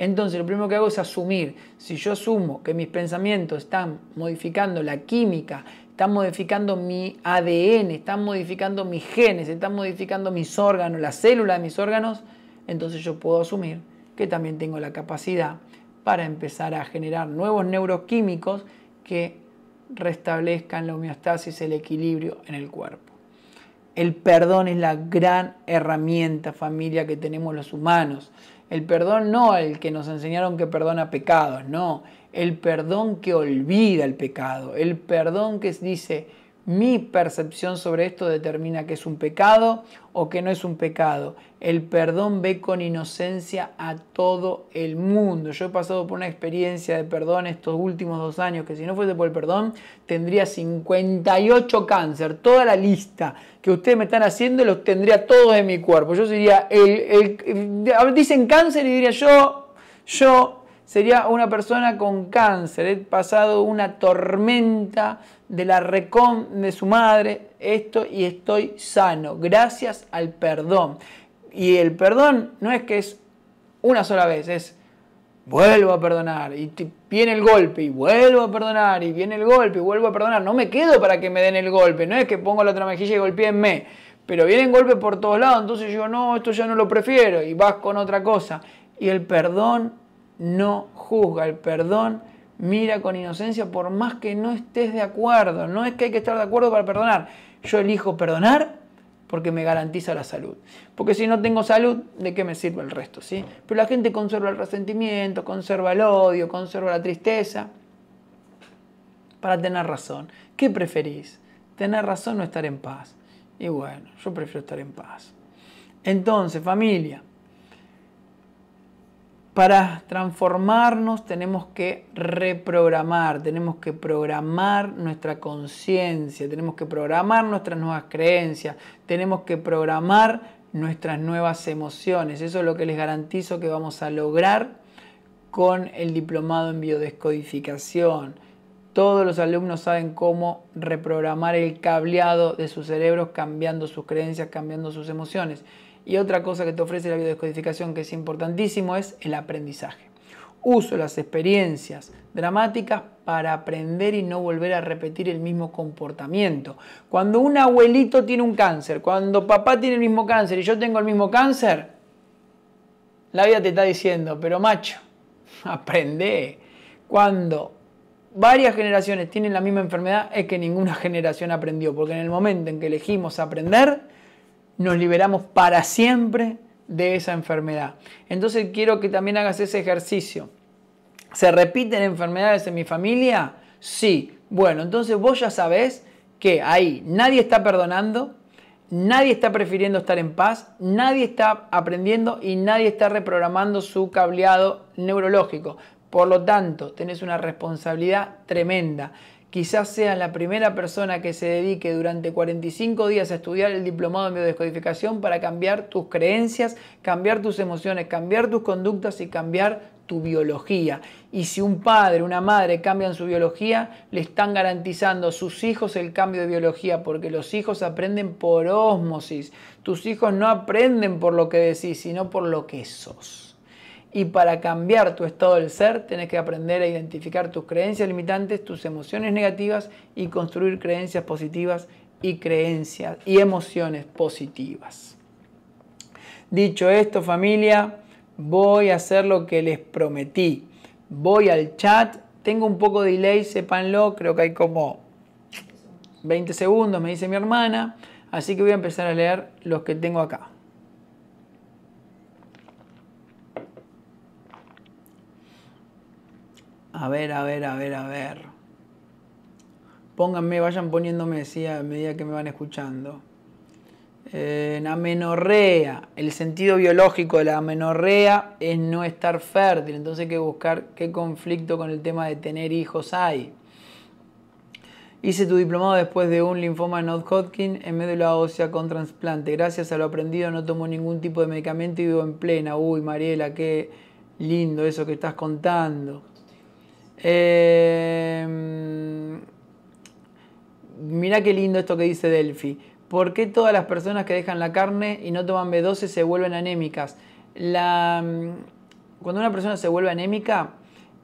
[SPEAKER 1] Entonces lo primero que hago es asumir. Si yo asumo que mis pensamientos están modificando la química, están modificando mi ADN, están modificando mis genes, están modificando mis órganos, las células de mis órganos, entonces yo puedo asumir que también tengo la capacidad para empezar a generar nuevos neuroquímicos que restablezcan la homeostasis, el equilibrio en el cuerpo. El perdón es la gran herramienta familia que tenemos los humanos. El perdón no el que nos enseñaron que perdona pecados, no. El perdón que olvida el pecado. El perdón que dice, mi percepción sobre esto determina que es un pecado o que no es un pecado. El perdón ve con inocencia a todo el mundo. Yo he pasado por una experiencia de perdón estos últimos dos años que si no fuese por el perdón tendría 58 cáncer. Toda la lista que ustedes me están haciendo los tendría todos en mi cuerpo. Yo sería, el, dicen cáncer y diría yo, yo sería una persona con cáncer. He pasado una tormenta de la recón de su madre, esto y estoy sano, gracias al perdón. Y el perdón no es que es una sola vez, es vuelvo a perdonar y te viene el golpe y vuelvo a perdonar y viene el golpe y vuelvo a perdonar. No me quedo para que me den el golpe, no es que pongo la otra mejilla y golpeenme, pero vienen golpes por todos lados, entonces yo no, esto ya no lo prefiero y vas con otra cosa. Y el perdón no juzga, el perdón mira con inocencia por más que no estés de acuerdo. No es que hay que estar de acuerdo para perdonar. Yo elijo perdonar porque me garantiza la salud. Porque si no tengo salud, ¿de qué me sirve el resto? ¿sí? Pero la gente conserva el resentimiento, conserva el odio, conserva la tristeza. Para tener razón. ¿Qué preferís? ¿Tener razón o estar en paz? Y bueno, yo prefiero estar en paz. Entonces, familia, para transformarnos tenemos que reprogramar, tenemos que programar nuestra conciencia, tenemos que programar nuestras nuevas creencias, tenemos que programar nuestras nuevas emociones. Eso es lo que les garantizo que vamos a lograr con el diplomado en biodescodificación. Todos los alumnos saben cómo reprogramar el cableado de sus cerebros cambiando sus creencias, cambiando sus emociones. Y otra cosa que te ofrece la biodescodificación que es importantísimo es el aprendizaje. Uso las experiencias dramáticas para aprender y no volver a repetir el mismo comportamiento. Cuando un abuelito tiene un cáncer, cuando papá tiene el mismo cáncer y yo tengo el mismo cáncer, la vida te está diciendo, pero macho, aprende. Cuando varias generaciones tienen la misma enfermedad, es que ninguna generación aprendió, porque en el momento en que elegimos aprender, nos liberamos para siempre de esa enfermedad. Entonces quiero que también hagas ese ejercicio. ¿Se repiten enfermedades en mi familia? Sí. Bueno, entonces vos ya sabés que ahí nadie está perdonando, nadie está prefiriendo estar en paz, nadie está aprendiendo y nadie está reprogramando su cableado neurológico. Por lo tanto, tenés una responsabilidad tremenda quizás seas la primera persona que se dedique durante 45 días a estudiar el diplomado en biodescodificación para cambiar tus creencias, cambiar tus emociones, cambiar tus conductas y cambiar tu biología. Y si un padre, una madre cambian su biología, le están garantizando a sus hijos el cambio de biología, porque los hijos aprenden por ósmosis. Tus hijos no aprenden por lo que decís, sino por lo que sos. Y para cambiar tu estado del ser, tenés que aprender a identificar tus creencias limitantes, tus emociones negativas y construir creencias positivas y creencias y emociones positivas. Dicho esto, familia, voy a hacer lo que les prometí. Voy al chat, tengo un poco de delay, sépanlo, creo que hay como 20 segundos, me dice mi hermana, así que voy a empezar a leer los que tengo acá. A ver, a ver, a ver, a ver. Pónganme, vayan poniéndome, decía, a medida que me van escuchando. En amenorrea, el sentido biológico de la amenorrea es no estar fértil, entonces hay que buscar qué conflicto con el tema de tener hijos hay. Hice tu diplomado después de un linfoma Not Hodgkin en medio de la ósea con trasplante. Gracias a lo aprendido no tomo ningún tipo de medicamento y vivo en plena. Uy, Mariela, qué lindo eso que estás contando. Em, mirá qué lindo esto que dice Delphi. ¿Por qué todas las personas que dejan la carne y no toman B12 se vuelven anémicas? Em, cuando una persona se vuelve anémica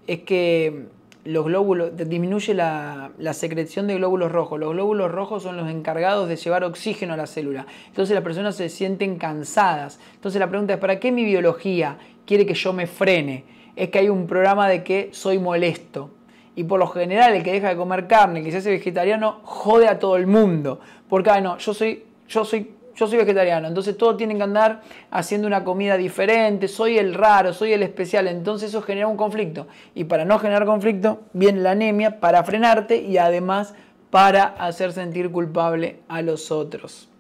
[SPEAKER 1] es que los glóbulos, disminuye la, la, secreción de glóbulos rojos. Los glóbulos rojos son los encargados de llevar oxígeno a la célula. Entonces las personas se sienten cansadas. Entonces la pregunta es, ¿para qué mi biología quiere que yo me frene? es que hay un programa de que soy molesto. Y por lo general, el que deja de comer carne, el que se hace vegetariano, jode a todo el mundo. Porque, ah, no, yo soy, yo soy yo soy vegetariano, entonces todos tienen que andar haciendo una comida diferente, soy el raro, soy el especial, entonces eso genera un conflicto. Y para no generar conflicto, viene la anemia para frenarte y además para hacer sentir culpable a los otros.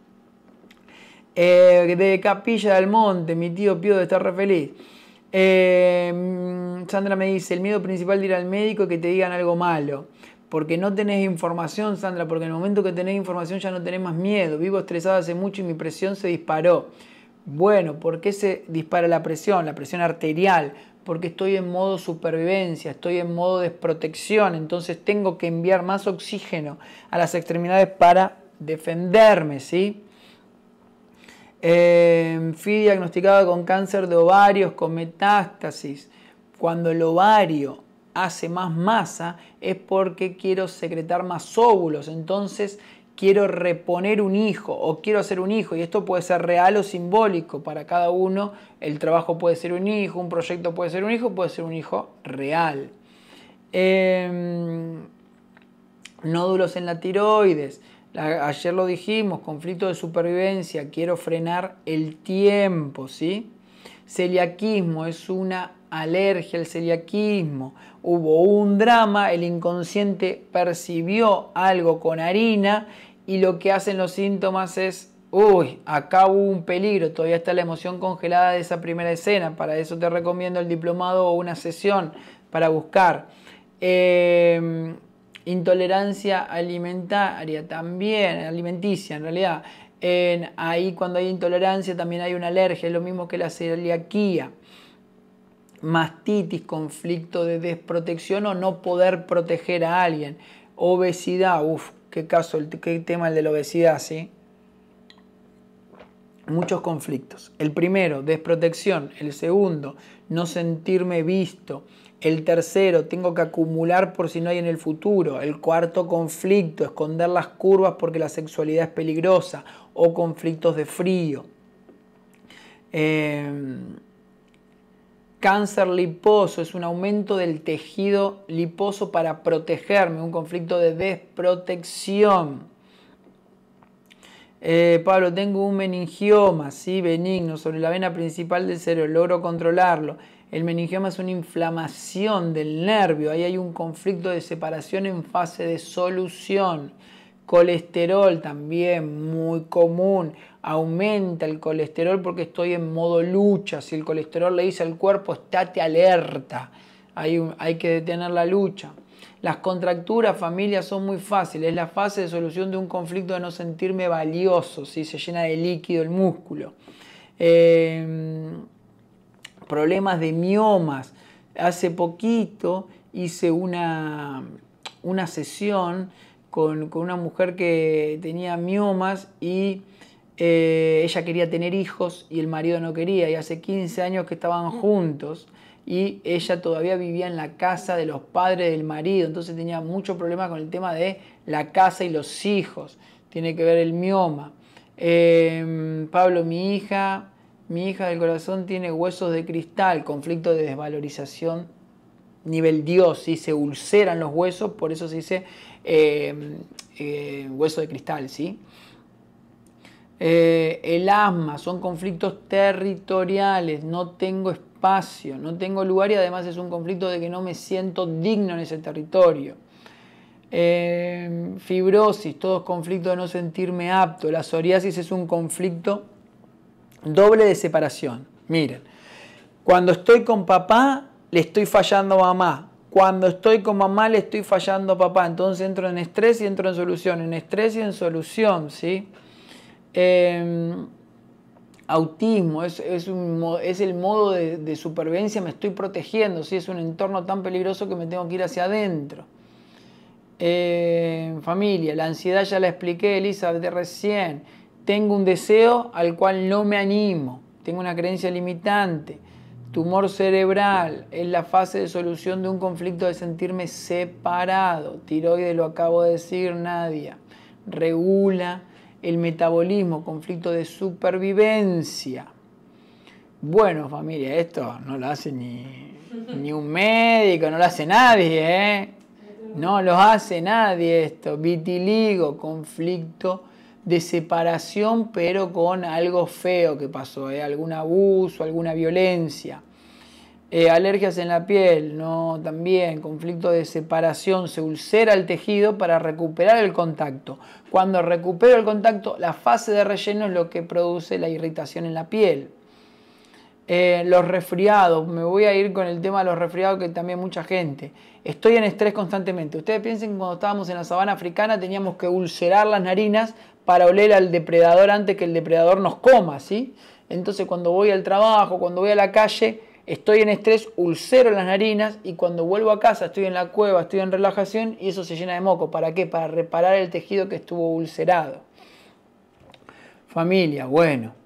[SPEAKER 1] Eh, de Capilla del Monte, mi tío Pío de estar re feliz. Em, Sandra me dice, el miedo principal de ir al médico que te digan algo malo. Porque no tenés información, Sandra, porque en el momento que tenés información ya no tenés más miedo. Vivo estresado hace mucho y mi presión se disparó. Bueno, ¿por qué se dispara la presión? La presión arterial. Porque estoy en modo supervivencia, estoy en modo desprotección. Entonces tengo que enviar más oxígeno a las extremidades para defenderme, ¿sí? Em, fui diagnosticada con cáncer de ovarios con metástasis. Cuando el ovario hace más masa es porque quiero secretar más óvulos. Entonces quiero reponer un hijo o quiero hacer un hijo. Y esto puede ser real o simbólico para cada uno. El trabajo puede ser un hijo, un proyecto puede ser un hijo, puede ser un hijo real. Em, nódulos en la tiroides ayer lo dijimos, conflicto de supervivencia, quiero frenar el tiempo, ¿sí? Celiaquismo es una alergia el celiaquismo. Hubo un drama, el inconsciente percibió algo con harina y lo que hacen los síntomas es, uy, acá hubo un peligro, todavía está la emoción congelada de esa primera escena. Para eso te recomiendo el diplomado o una sesión para buscar. Eh, intolerancia alimentaria también, alimenticia en realidad. ahí cuando hay intolerancia también hay una alergia, es lo mismo que la celiaquía mastitis, conflicto de desprotección o no poder proteger a alguien. Obesidad, uff, qué caso, qué tema el de la obesidad, ¿sí? Muchos conflictos. El primero, desprotección. El segundo, no sentirme visto. El tercero, tengo que acumular por si no hay en el futuro. El cuarto, conflicto, esconder las curvas porque la sexualidad es peligrosa. O conflictos de frío. Em, cáncer liposo es un aumento del tejido liposo para protegerme, un conflicto de desprotección. Eh, Pablo, tengo un meningioma, sí, benigno, sobre la vena principal del cerebro, logro controlarlo el meningioma es una inflamación del nervio, ahí hay un conflicto de separación en fase de solución. Colesterol también muy común, aumenta el colesterol porque estoy en modo lucha. Si el colesterol le dice al cuerpo, estate alerta, hay, hay que detener la lucha. Las contracturas, familia, son muy fáciles. Es la fase de solución de un conflicto de no sentirme valioso, si se llena de líquido el músculo. Eh, problemas de miomas. Hace poquito hice una, una sesión con, con, una mujer que tenía miomas y eh, ella quería tener hijos y el marido no quería. Y hace 15 años que estaban juntos y ella todavía vivía en la casa de los padres del marido. Entonces tenía mucho problema con el tema de la casa y los hijos. Tiene que ver el mioma. Eh, Pablo, mi hija, mi hija del corazón tiene huesos de cristal, conflicto de desvalorización, nivel Dios, se ulceran los huesos, por eso se dice em, eh, hueso de cristal, ¿sí? Eh, el asma, son conflictos territoriales, no tengo espacio, no tengo lugar y además es un conflicto de que no me siento digno en ese territorio. Eh, fibrosis, todos conflictos de no sentirme apto. La psoriasis es un conflicto Doble de separación. Miren, cuando estoy con papá, le estoy fallando a mamá. Cuando estoy con mamá, le estoy fallando a papá. Entonces entro en estrés y entro en solución. En estrés y en solución, ¿sí? Em, autismo, es, el modo de, supervivencia, me estoy protegiendo, es un entorno tan peligroso que me tengo que ir hacia adentro. Em, familia, la ansiedad ya la expliqué, Elizabeth, de recién tengo un deseo al cual no me animo, tengo una creencia limitante, tumor cerebral, es la fase de solución de un conflicto de sentirme separado, tiroides lo acabo de decir Nadia, regula el metabolismo, conflicto de supervivencia. Bueno, familia, esto no lo hace ni, ni un médico, no lo hace nadie, ¿eh? No lo hace nadie esto. Vitiligo, conflicto de separación, pero con algo feo que pasó, ¿eh? algún abuso, alguna violencia. Eh, alergias en la piel, no, también conflicto de separación, se ulcera el tejido para recuperar el contacto. Cuando recupero el contacto, la fase de relleno es lo que produce la irritación en la piel. Eh, los resfriados, me voy a ir con el tema de los resfriados que también mucha gente. Estoy en estrés constantemente. Ustedes piensen que cuando estábamos en la sabana africana teníamos que ulcerar las narinas para oler al depredador antes que el depredador nos coma, ¿sí? Entonces cuando voy al trabajo, cuando voy a la calle, estoy en estrés, ulcero las narinas y cuando vuelvo a casa estoy en la cueva, estoy en relajación y eso se llena de moco. ¿Para qué? Para reparar el tejido que estuvo ulcerado. Familia, bueno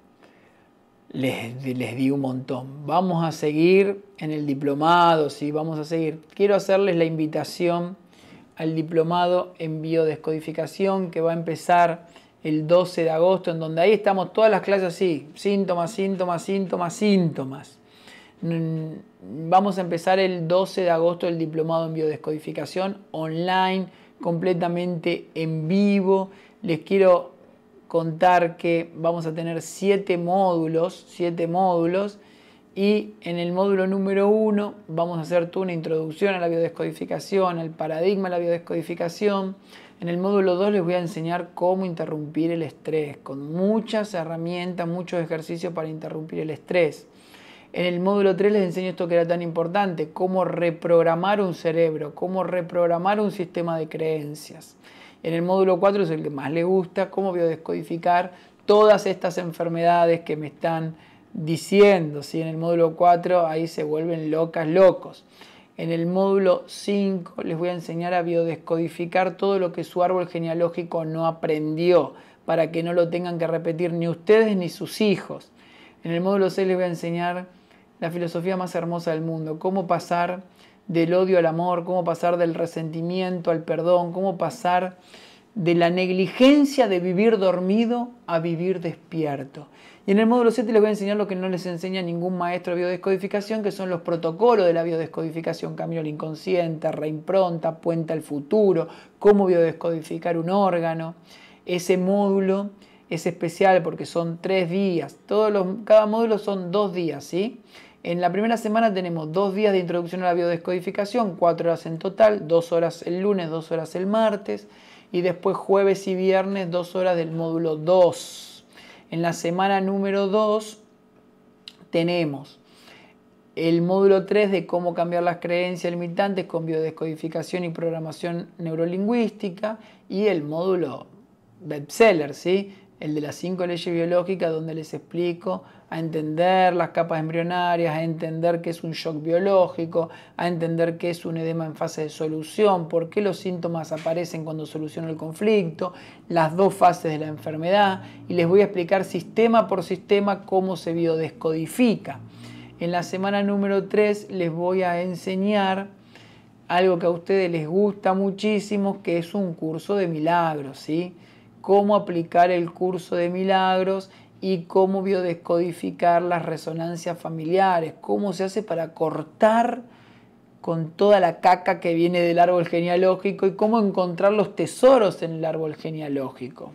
[SPEAKER 1] les, di un montón. Vamos a seguir en el diplomado, sí, vamos a seguir. Quiero hacerles la invitación al diplomado en biodescodificación que va a empezar el 12 de agosto, en donde ahí estamos todas las clases así, síntomas, síntomas, síntomas, síntomas. Mm, vamos a empezar el 12 de agosto el diplomado en biodescodificación online, completamente en vivo. Les quiero contar que vamos a tener siete módulos, siete módulos, y en el módulo número uno vamos a hacer tú una introducción a la biodescodificación, al paradigma de la biodescodificación. En el módulo dos les voy a enseñar cómo interrumpir el estrés, con muchas herramientas, muchos ejercicios para interrumpir el estrés. En el módulo 3 les enseño esto que era tan importante, cómo reprogramar un cerebro, cómo reprogramar un sistema de creencias. En el módulo 4 es el que más le gusta, cómo biodescodificar todas estas enfermedades que me están diciendo. En el módulo 4 ahí se vuelven locas, locos. En el módulo 5 les voy a enseñar a biodescodificar todo lo que su árbol genealógico no aprendió para que no lo tengan que repetir ni ustedes ni sus hijos. En el módulo 6 les voy a enseñar la filosofía más hermosa del mundo, cómo pasar del odio al amor, cómo pasar del resentimiento al perdón, cómo pasar de la negligencia de vivir dormido a vivir despierto. Y en el módulo 7 les voy a enseñar lo que no les enseña ningún maestro de biodescodificación, que son los protocolos de la biodescodificación, cambio al inconsciente, reimpronta, puente al futuro, cómo biodescodificar un órgano. Ese módulo es especial porque son tres días, Todos los, cada módulo son dos días, ¿sí? En la primera semana tenemos dos días de introducción a la biodescodificación, cuatro horas en total, dos horas el lunes, dos horas el martes y después jueves y viernes dos horas del módulo 2. En la semana número 2 tenemos el módulo 3 de cómo cambiar las creencias limitantes con biodescodificación y programación neurolingüística y el módulo Beb-Seller, ¿sí? el de las cinco leyes biológicas, donde les explico a entender las capas embrionarias, a entender qué es un shock biológico, a entender qué es un edema en fase de solución, por qué los síntomas aparecen cuando soluciona el conflicto, las dos fases de la enfermedad, y les voy a explicar sistema por sistema cómo se biodescodifica. En la semana número 3 les voy a enseñar algo que a ustedes les gusta muchísimo, que es un curso de milagros, ¿sí? cómo aplicar el curso de milagros y cómo biodescodificar las resonancias familiares, cómo se hace para cortar con toda la caca que viene del árbol genealógico y cómo encontrar los tesoros en el árbol genealógico.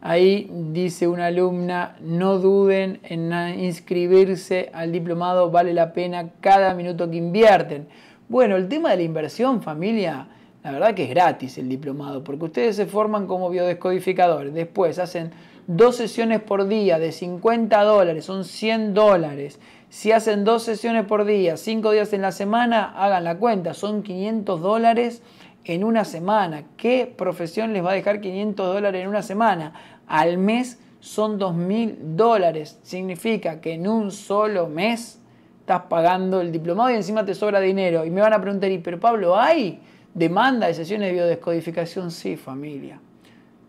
[SPEAKER 1] Ahí dice una alumna, no duden en inscribirse al diplomado, vale la pena cada minuto que invierten. Bueno, el tema de la inversión, familia, la verdad que es gratis el diplomado, porque ustedes se forman como biodescodificadores. Después hacen dos sesiones por día de 50 dólares, son 100 dólares. Si hacen dos sesiones por día, cinco días en la semana, hagan la cuenta, son 500 dólares en una semana. ¿Qué profesión les va a dejar 500 dólares en una semana? Al mes son 2.000 dólares. Significa que en un solo mes estás pagando el diplomado y encima te sobra dinero. Y me van a preguntar, ¿y pero Pablo, hay? Demanda de sesiones de biodescodificación, sí, familia.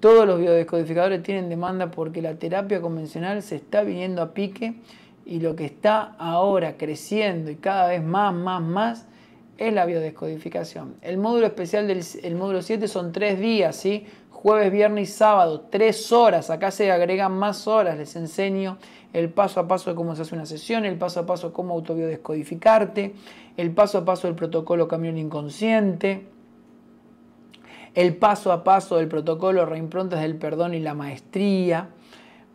[SPEAKER 1] Todos los biodescodificadores tienen demanda porque la terapia convencional se está viniendo a pique y lo que está ahora creciendo y cada vez más, más, más es la biodescodificación. El módulo especial del módulo 7 son tres días, ¿sí? jueves, viernes y sábado, tres horas. Acá se agregan más horas, les enseño el paso a paso de cómo se hace una sesión, el paso a paso de cómo descodificarte el paso a paso del protocolo camión inconsciente, el paso a paso del protocolo reimprontas del perdón y la maestría.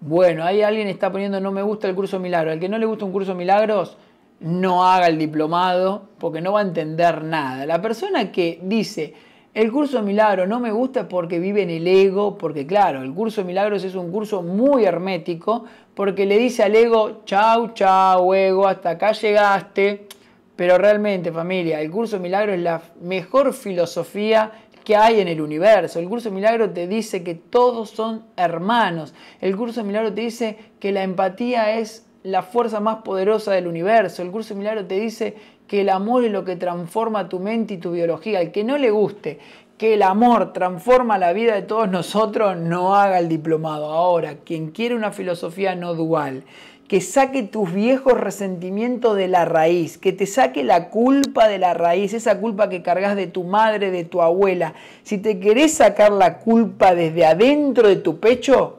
[SPEAKER 1] Bueno, ahí alguien está poniendo no me gusta el curso milagro. Al que no le gusta un curso milagros, no haga el diplomado porque no va a entender nada. La persona que dice el curso de no me gusta porque vive en el ego, porque claro, el curso de milagros es un curso muy hermético, porque le dice al ego, chau, chau, ego, hasta acá llegaste. Pero realmente, familia, el curso de es la mejor filosofía que hay en el universo. El curso de milagro te dice que todos son hermanos. El curso de milagro te dice que la empatía es la fuerza más poderosa del universo. El curso milagro te dice que el amor es lo que transforma tu mente y tu biología. Al que no le guste que el amor transforma la vida de todos nosotros, no haga el diplomado. Ahora, quien quiere una filosofía no dual, que saque tus viejos resentimientos de la raíz, que te saque la culpa de la raíz, esa culpa que cargas de tu madre, de tu abuela. Si te querés sacar la culpa desde adentro de tu pecho,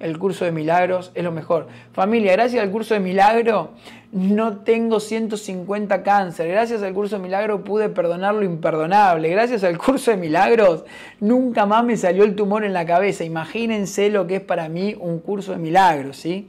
[SPEAKER 1] el curso de milagros es lo mejor. Familia, gracias al curso de milagro no tengo 150 cáncer. Gracias al curso de milagro pude perdonar lo imperdonable. Gracias al curso de milagros nunca más me salió el tumor en la cabeza. Imagínense lo que es para mí un curso de milagros, ¿sí?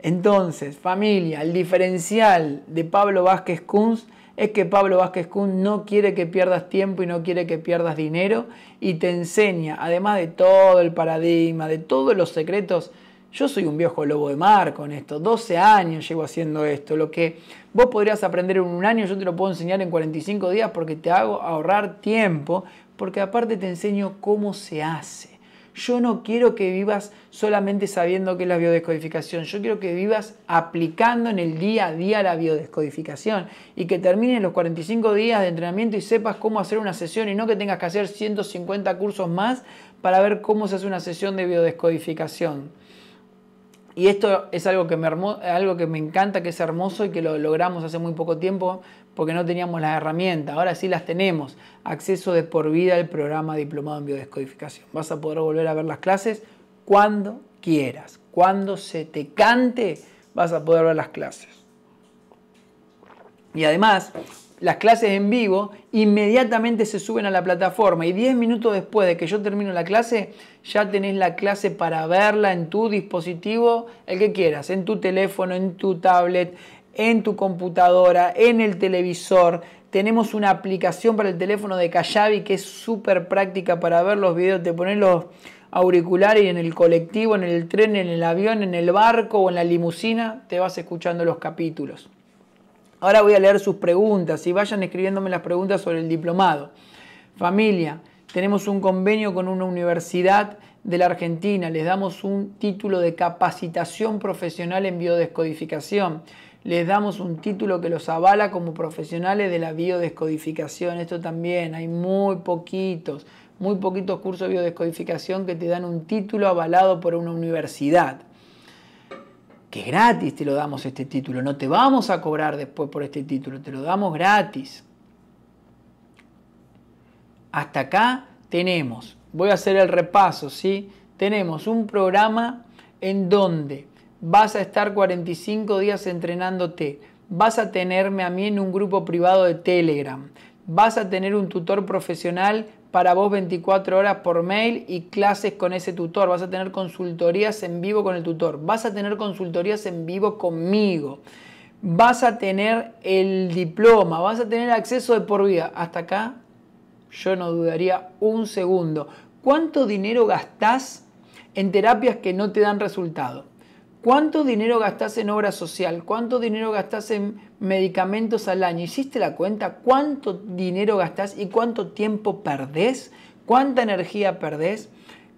[SPEAKER 1] Entonces, familia, el diferencial de Pablo Vázquez Kunz es que Pablo Vázquez Kun no quiere que pierdas tiempo y no quiere que pierdas dinero y te enseña, además de todo el paradigma, de todos los secretos, yo soy un viejo lobo de mar con esto, 12 años llevo haciendo esto, lo que vos podrías aprender en un año, yo te lo puedo enseñar en 45 días porque te hago ahorrar tiempo, porque aparte te enseño cómo se hace yo no quiero que vivas solamente sabiendo qué es la biodescodificación, yo quiero que vivas aplicando en el día a día la biodescodificación y que termines los 45 días de entrenamiento y sepas cómo hacer una sesión y no que tengas que hacer 150 cursos más para ver cómo se hace una sesión de biodescodificación. Y esto es algo que, me algo que me encanta, que es hermoso y que lo logramos hace muy poco tiempo porque no teníamos las herramientas. Ahora sí las tenemos. Acceso de por vida al programa Diplomado en Biodescodificación. Vas a poder volver a ver las clases cuando quieras. Cuando se te cante, vas a poder ver las clases. Y además, las clases en vivo inmediatamente se suben a la plataforma y 10 minutos después de que yo termino la clase, ya tenés la clase para verla en tu dispositivo, el que quieras, en tu teléfono, en tu tablet, en tu computadora, en el televisor. Tenemos una aplicación para el teléfono de Kayabi que es súper práctica para ver los videos. Te pones los auriculares y en el colectivo, en el tren, en el avión, en el barco o en la limusina, te vas escuchando los capítulos. Ahora voy a leer sus preguntas y vayan escribiéndome las preguntas sobre el diplomado. Familia, tenemos un convenio con una universidad de la Argentina, les damos un título de capacitación profesional en biodescodificación les damos un título que los avala como profesionales de la biodescodificación. Esto también, hay muy poquitos, muy poquitos cursos de biodescodificación que te dan un título avalado por una universidad. Que gratis te lo damos este título, no te vamos a cobrar después por este título, te lo damos gratis. Hasta acá tenemos, voy a hacer el repaso, ¿sí? Tenemos un programa en donde vas a estar 45 días entrenándote, vas a tenerme a mí en un grupo privado de Telegram, vas a tener un tutor profesional para vos 24 horas por mail y clases con ese tutor. Vas a tener consultorías en vivo con el tutor. Vas a tener consultorías en vivo conmigo. Vas a tener el diploma. Vas a tener acceso de por vida. Hasta acá yo no dudaría un segundo. ¿Cuánto dinero gastás en terapias que no te dan resultado? ¿Cuánto dinero gastás en obra social? ¿Cuánto dinero gastás en medicamentos al año? ¿Hiciste la cuenta? ¿Cuánto dinero gastás y cuánto tiempo perdés? ¿Cuánta energía perdés?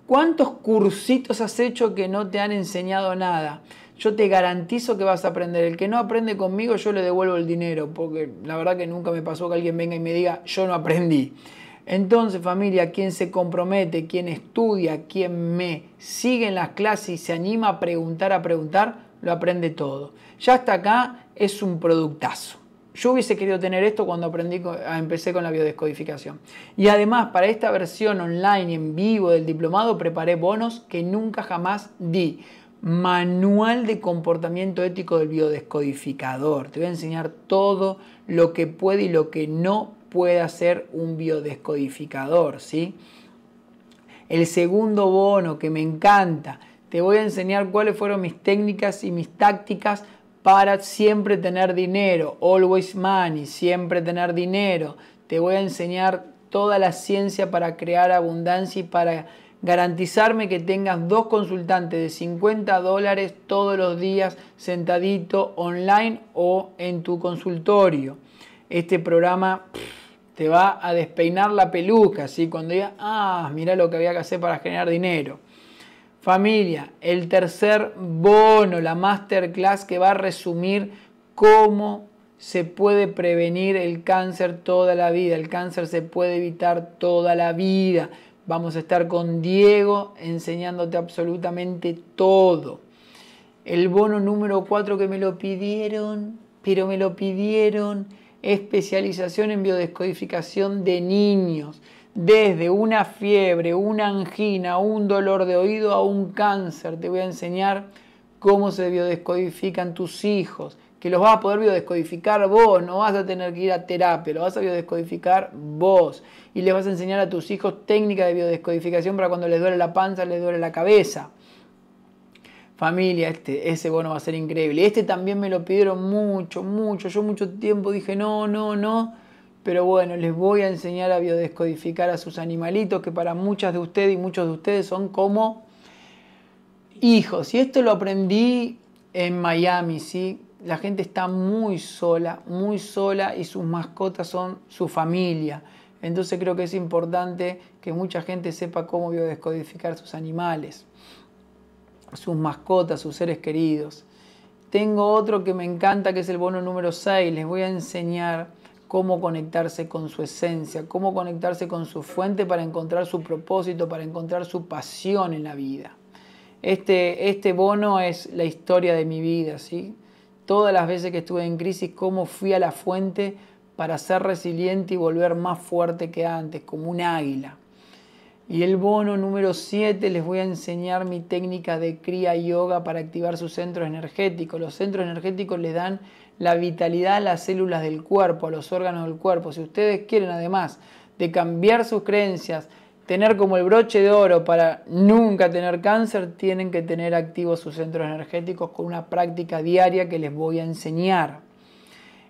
[SPEAKER 1] ¿Cuántos cursitos has hecho que no te han enseñado nada? Yo te garantizo que vas a aprender. El que no aprende conmigo, yo le devuelvo el dinero, porque la verdad que nunca me pasó que alguien venga y me diga, yo no aprendí. Entonces familia, quien se compromete, quien estudia, quien me sigue en las clases y se anima a preguntar, a preguntar, lo aprende todo. Ya hasta acá es un productazo. Yo hubiese querido tener esto cuando aprendí, ah, empecé con la biodescodificación. Y además, para esta versión online en vivo del diplomado, preparé bonos que nunca jamás di. Manual de comportamiento ético del biodescodificador. Te voy a enseñar todo lo que puede y lo que no puede ser un biodescodificador, ¿sí? El segundo bono que me encanta, te voy a enseñar cuáles fueron mis técnicas y mis tácticas para siempre tener dinero, always money, siempre tener dinero. Te voy a enseñar toda la ciencia para crear abundancia y para garantizarme que tengas dos consultantes de 50 dólares todos los días sentadito online o en tu consultorio. Este programa te va a despeinar la peluca, así cuando diga, ah, mira lo que había que hacer para generar dinero. Familia, el tercer bono, la masterclass que va a resumir cómo se puede prevenir el cáncer toda la vida, el cáncer se puede evitar toda la vida. Vamos a estar con Diego enseñándote absolutamente todo. El bono número 4 que me lo pidieron, pero me lo pidieron especialización en biodescodificación de niños, desde una fiebre, una angina, un dolor de oído a un cáncer. Te voy a enseñar cómo se biodescodifican tus hijos, que los vas a poder biodescodificar vos, no vas a tener que ir a terapia, lo vas a biodescodificar vos. Y les vas a enseñar a tus hijos técnicas de biodescodificación para cuando les duele la panza, les duele la cabeza familia, este, ese bono va a ser increíble. Este también me lo pidieron mucho, mucho. Yo mucho tiempo dije no, no, no. Pero bueno, les voy a enseñar a biodescodificar a sus animalitos que para muchas de ustedes y muchos de ustedes son como hijos. Y esto lo aprendí en Miami, ¿sí? La gente está muy sola, muy sola y sus mascotas son su familia. Entonces creo que es importante que mucha gente sepa cómo biodescodificar sus animales sus mascotas, sus seres queridos. Tengo otro que me encanta, que es el bono número 6. Les voy a enseñar cómo conectarse con su esencia, cómo conectarse con su fuente para encontrar su propósito, para encontrar su pasión en la vida. Este, este, bono es la historia de mi vida, ¿sí? Todas las veces que estuve en crisis, cómo fui a la fuente para ser resiliente y volver más fuerte que antes, como un águila. Y el bono número 7, les voy a enseñar mi técnica de cría yoga para activar sus centros energéticos. Los centros energéticos le dan la vitalidad a las células del cuerpo, a los órganos del cuerpo. Si ustedes quieren, además de cambiar sus creencias, tener como el broche de oro para nunca tener cáncer, tienen que tener activos sus centros energéticos con una práctica diaria que les voy a enseñar.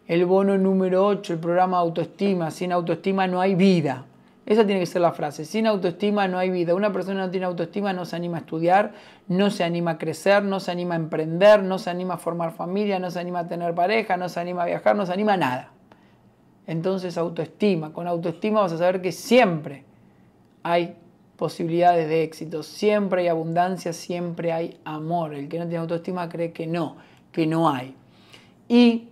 [SPEAKER 1] El bono número 8, el programa autoestima. Sin autoestima no hay vida. Esa tiene que ser la frase. Sin autoestima no hay vida. Una persona no tiene autoestima no se anima a estudiar, no se anima a crecer, no se anima a emprender, no se anima a formar familia, no se anima a tener pareja, no se anima a viajar, no se anima a nada. Entonces autoestima. Con autoestima vas a saber que siempre hay posibilidades de éxito, siempre hay abundancia, siempre hay amor. El que no tiene autoestima cree que no, que no hay. Y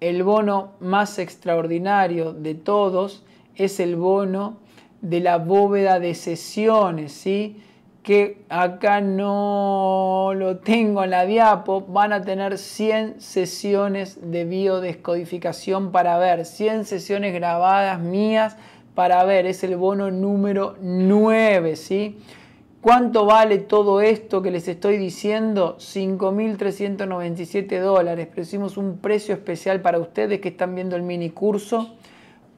[SPEAKER 1] el bono más extraordinario de todos es el bono de la bóveda de sesiones, ¿sí? que acá no lo tengo en la diapo, van a tener 100 sesiones de biodescodificación para ver, 100 sesiones grabadas mías para ver, es el bono número 9, ¿sí? ¿Cuánto vale todo esto que les estoy diciendo? 5.397 dólares, pero un precio especial para ustedes que están viendo el mini curso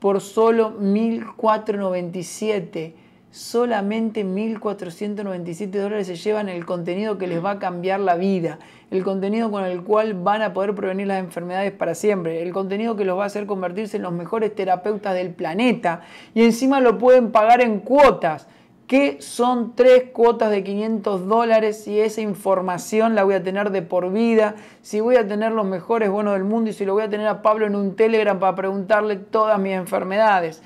[SPEAKER 1] por solo 1.497. Solamente 1.497 dólares se llevan el contenido que les va a cambiar la vida, el contenido con el cual van a poder prevenir las enfermedades para siempre, el contenido que los va a hacer convertirse en los mejores terapeutas del planeta y encima lo pueden pagar en cuotas. ¿Qué son tres cuotas de 500 dólares si esa información la voy a tener de por vida, si voy a tener los mejores buenos del mundo y si lo voy a tener a Pablo en un Telegram para preguntarle todas mis enfermedades.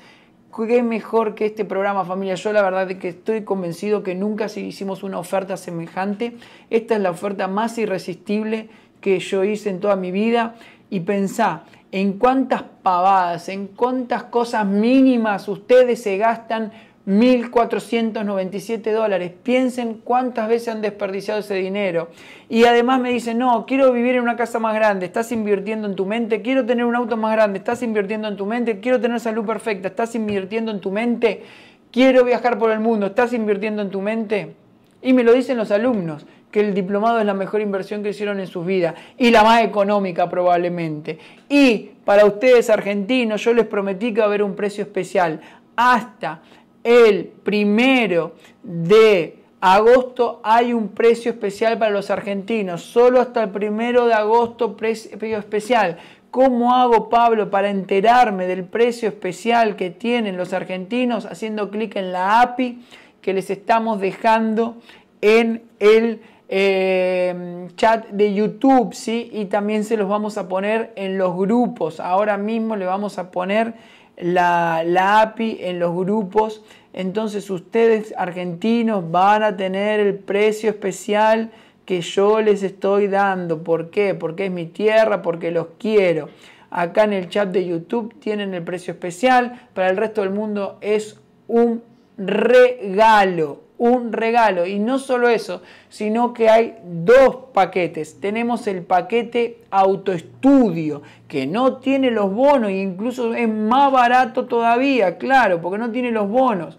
[SPEAKER 1] ¿Qué mejor que este programa familia? Yo la verdad es que estoy convencido que nunca hicimos una oferta semejante. Esta es la oferta más irresistible que yo hice en toda mi vida. Y pensá, en cuántas pavadas, en cuántas cosas mínimas ustedes se gastan 1.497 dólares. Piensen cuántas veces han desperdiciado ese dinero. Y además me dicen, no, quiero vivir en una casa más grande, estás invirtiendo en tu mente, quiero tener un auto más grande, estás invirtiendo en tu mente, quiero tener salud perfecta, estás invirtiendo en tu mente, quiero viajar por el mundo, estás invirtiendo en tu mente. Y me lo dicen los alumnos, que el diplomado es la mejor inversión que hicieron en sus vidas y la más económica probablemente. Y para ustedes argentinos, yo les prometí que va a haber un precio especial. Hasta el primero de agosto hay un precio especial para los argentinos. Solo hasta el primero de agosto precio especial. ¿Cómo hago, Pablo, para enterarme del precio especial que tienen los argentinos haciendo clic en la API que les estamos dejando en el eh, chat de YouTube? ¿sí? Y también se los vamos a poner en los grupos. Ahora mismo le vamos a poner la, API en los grupos. Entonces ustedes argentinos van a tener el precio especial que yo les estoy dando. ¿Por qué? Porque es mi tierra, porque los quiero. Acá en el chat de YouTube tienen el precio especial. Para el resto del mundo es un regalo un regalo. Y no solo eso, sino que hay dos paquetes. Tenemos el paquete autoestudio, que no tiene los bonos e incluso es más barato todavía, claro, porque no tiene los bonos.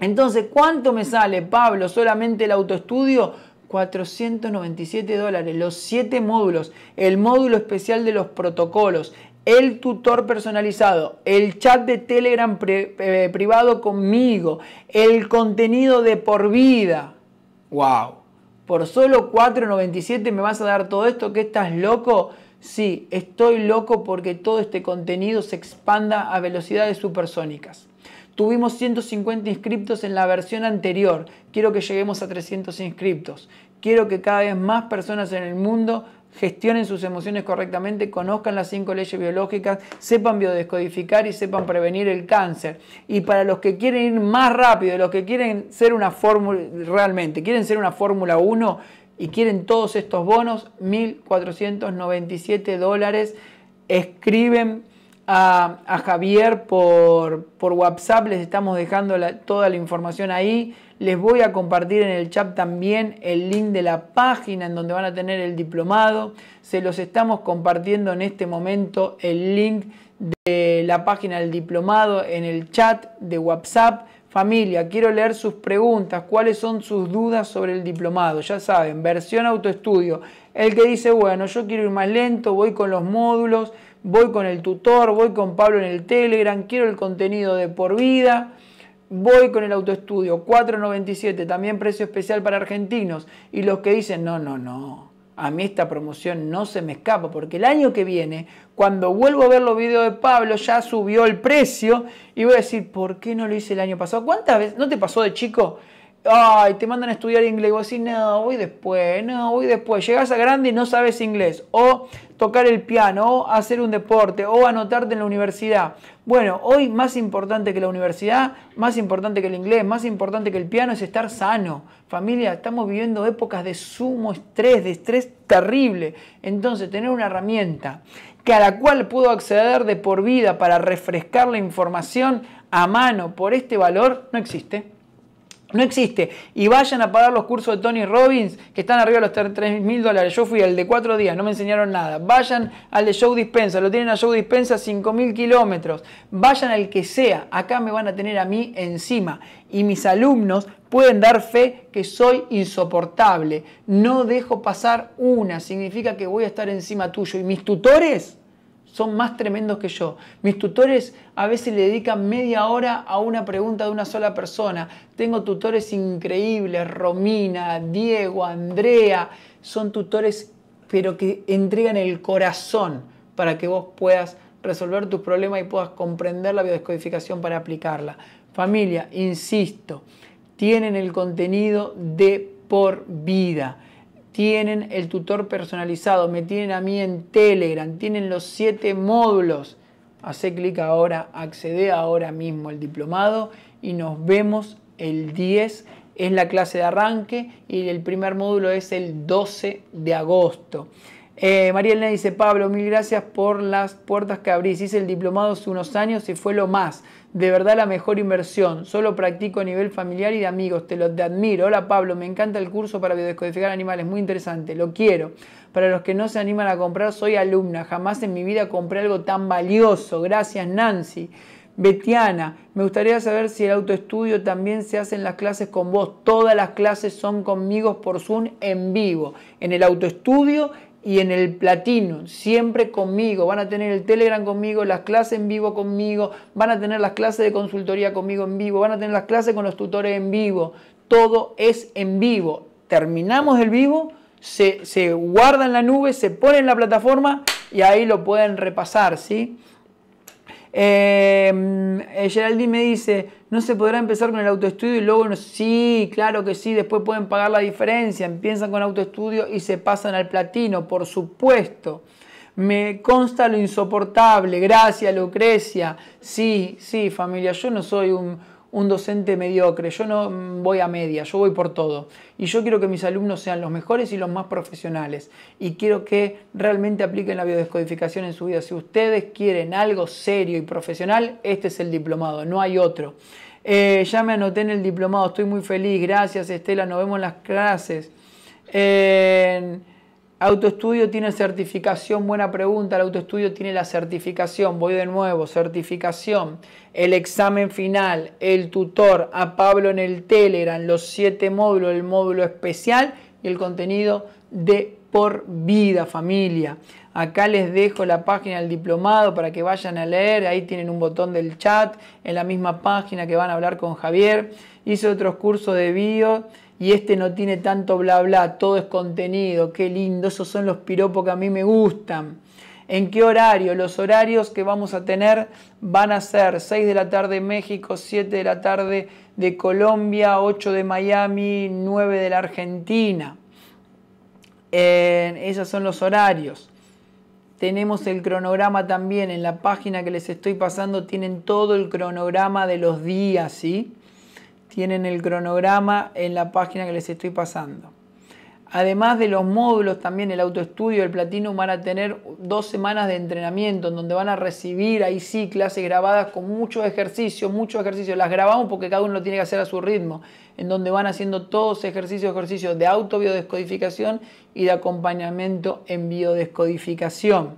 [SPEAKER 1] Entonces, ¿cuánto me sale, Pablo, solamente el autoestudio? 497 dólares, los siete módulos, el módulo especial de los protocolos, el tutor personalizado, el chat de Telegram eh, privado conmigo, el contenido de por vida. ¡Wow! Por solo 4.97 me vas a dar todo esto, que estás loco. Sí, estoy loco porque todo este contenido se expanda a velocidades supersónicas. Tuvimos 150 inscriptos en la versión anterior. Quiero que lleguemos a 300 inscriptos. Quiero que cada vez más personas en el mundo gestionen sus emociones correctamente, conozcan las cinco leyes biológicas, sepan biodescodificar y sepan prevenir el cáncer. Y para los que quieren ir más rápido, los que quieren ser una fórmula, realmente, quieren ser una Fórmula 1 y quieren todos estos bonos, 1.497 dólares, escriben a, Javier por, por, WhatsApp, les estamos dejando toda la información ahí. Les voy a compartir en el chat también el link de la página en donde van a tener el diplomado. Se los estamos compartiendo en este momento el link de la página del diplomado en el chat de WhatsApp. Familia, quiero leer sus preguntas, cuáles son sus dudas sobre el diplomado. Ya saben, versión autoestudio. El que dice, bueno, yo quiero ir más lento, voy con los módulos, voy con el tutor, voy con Pablo en el Telegram, quiero el contenido de por vida. Voy con el autoestudio, 4.97, también precio especial para argentinos. Y los que dicen, no, no, no, a mí esta promoción no se me escapa, porque el año que viene, cuando vuelvo a ver los videos de Pablo, ya subió el precio y voy a decir, ¿por qué no lo hice el año pasado? ¿Cuántas veces? ¿No te pasó de chico ay, te mandan a estudiar inglés, y vos decís, no, voy después, no, voy después. llegas a grande y no sabes inglés, o tocar el piano, o hacer un deporte, o anotarte en la universidad. Bueno, hoy más importante que la universidad, más importante que el inglés, más importante que el piano es estar sano. Familia, estamos viviendo épocas de sumo estrés, de estrés terrible. Entonces, tener una herramienta que a la cual puedo acceder de por vida para refrescar la información a mano por este valor no existe. No existe. Y vayan a pagar los cursos de Tony Robbins, que están arriba de los 3.000 mil dólares. Yo fui al de cuatro días, no me enseñaron nada. Vayan al de Show Dispensa, lo tienen a Show Dispensa 5 mil kilómetros. Vayan al que sea, acá me van a tener a mí encima. Y mis alumnos pueden dar fe que soy insoportable. No dejo pasar una, significa que voy a estar encima tuyo. Y mis tutores son más tremendos que yo. Mis tutores a veces le dedican media hora a una pregunta de una sola persona. Tengo tutores increíbles, Romina, Diego, Andrea, son tutores pero que entregan el corazón para que vos puedas resolver tus problemas y puedas comprender la biodescodificación para aplicarla. Familia, insisto, tienen el contenido de por vida tienen el tutor personalizado, me tienen a mí en Telegram, tienen los siete módulos. Hacé clic ahora, accede ahora mismo al diplomado y nos vemos el 10 es la clase de arranque y el primer módulo es el 12 de agosto. Eh, María Elena dice, Pablo, mil gracias por las puertas que abrís. Hice el diplomado hace unos años y fue lo más de verdad la mejor inversión. Solo practico a nivel familiar y de amigos. Te lo admiro. Hola Pablo, me encanta el curso para biodescodificar animales. Muy interesante. Lo quiero. Para los que no se animan a comprar, soy alumna. Jamás en mi vida compré algo tan valioso. Gracias Nancy. Betiana, me gustaría saber si el autoestudio también se hace en las clases con vos. Todas las clases son conmigo por Zoom en vivo. En el autoestudio y en el platino, siempre conmigo. Van a tener el Telegram conmigo, las clases en vivo conmigo, van a tener las clases de consultoría conmigo en vivo, van a tener las clases con los tutores en vivo. Todo es en vivo. Terminamos el vivo, se, se guarda en la nube, se pone en la plataforma y ahí lo pueden repasar, ¿sí? Em, eh, Geraldine me dice, ¿no se podrá empezar con el autoestudio y luego Sí, claro que sí, después pueden pagar la diferencia, empiezan con autoestudio y se pasan al platino, por supuesto. Me consta lo insoportable, gracias Lucrecia. Sí, sí, familia, yo no soy un un docente mediocre, yo no mm, voy a media, yo voy por todo. Y yo quiero que mis alumnos sean los mejores y los más profesionales. Y quiero que realmente apliquen la biodescodificación en su vida. Si ustedes quieren algo serio y profesional, este es el diplomado, no hay otro. Eh, ya me anoté en el diplomado, estoy muy feliz. Gracias Estela, nos vemos en las clases. Autoestudio tiene certificación, buena pregunta. El autoestudio tiene la certificación. Voy de nuevo, certificación. El examen final, el tutor, a Pablo en el Telegram, los siete módulos, el módulo especial y el contenido de por vida, familia. Acá les dejo la página del diplomado para que vayan a leer. Ahí tienen un botón del chat en la misma página que van a hablar con Javier. Hice otros cursos de bio y este no tiene tanto bla bla, todo es contenido, qué lindo, esos son los piropos que a mí me gustan. ¿En qué horario? Los horarios que vamos a tener van a ser 6 de la tarde México, 7 de la tarde de Colombia, 8 de Miami, 9 de la Argentina. esos son los horarios. Tenemos el cronograma también en la página que les estoy pasando, tienen todo el cronograma de los días, ¿sí? tienen el cronograma en la página que les estoy pasando. Además de los módulos, también el autoestudio, el platino, van a tener dos semanas de entrenamiento en donde van a recibir ahí sí clases grabadas con mucho ejercicio, mucho ejercicio. Las grabamos porque cada uno lo tiene que hacer a su ritmo, en donde van haciendo todos ejercicios, ejercicios de autobiodescodificación y de acompañamiento en biodescodificación.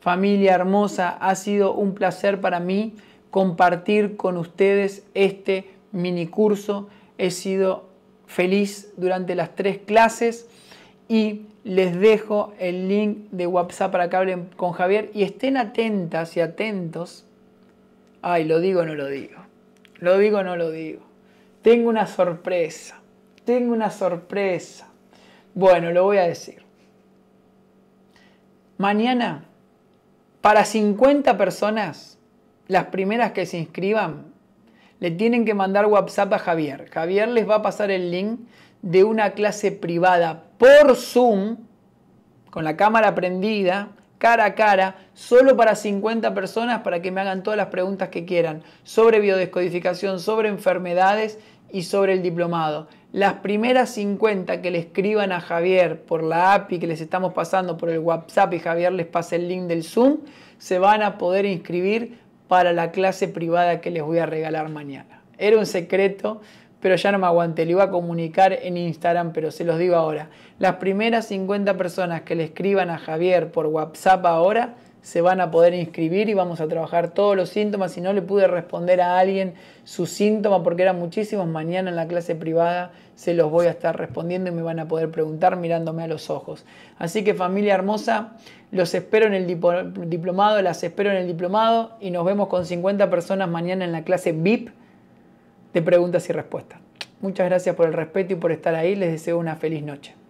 [SPEAKER 1] Familia hermosa, ha sido un placer para mí compartir con ustedes este mini curso. He sido feliz durante las tres clases y les dejo el link de WhatsApp para que hablen con Javier y estén atentas y atentos. Ay, lo digo o no lo digo. Lo digo o no lo digo. Tengo una sorpresa. Tengo una sorpresa. Bueno, lo voy a decir. Mañana, para 50 personas, las primeras que se inscriban, le tienen que mandar WhatsApp a Javier. Javier les va a pasar el link de una clase privada por Zoom, con la cámara prendida, cara a cara, solo para 50 personas para que me hagan todas las preguntas que quieran sobre biodescodificación, sobre enfermedades y sobre el diplomado. Las primeras 50 que le escriban a Javier por la API que les estamos pasando por el WhatsApp y Javier les pase el link del Zoom, se van a poder inscribir para la clase privada que les voy a regalar mañana. Era un secreto, pero ya no me aguanté, lo iba a comunicar en Instagram, pero se los digo ahora. Las primeras 50 personas que le escriban a Javier por WhatsApp ahora se van a poder inscribir y vamos a trabajar todos los síntomas. Si no le pude responder a alguien su síntoma porque eran muchísimos, mañana en la clase privada se los voy a estar respondiendo y me van a poder preguntar mirándome a los ojos. Así que familia hermosa, los espero en el diplomado, las espero en el diplomado y nos vemos con 50 personas mañana en la clase VIP de preguntas y respuestas. Muchas gracias por el respeto y por estar ahí. Les deseo una feliz noche.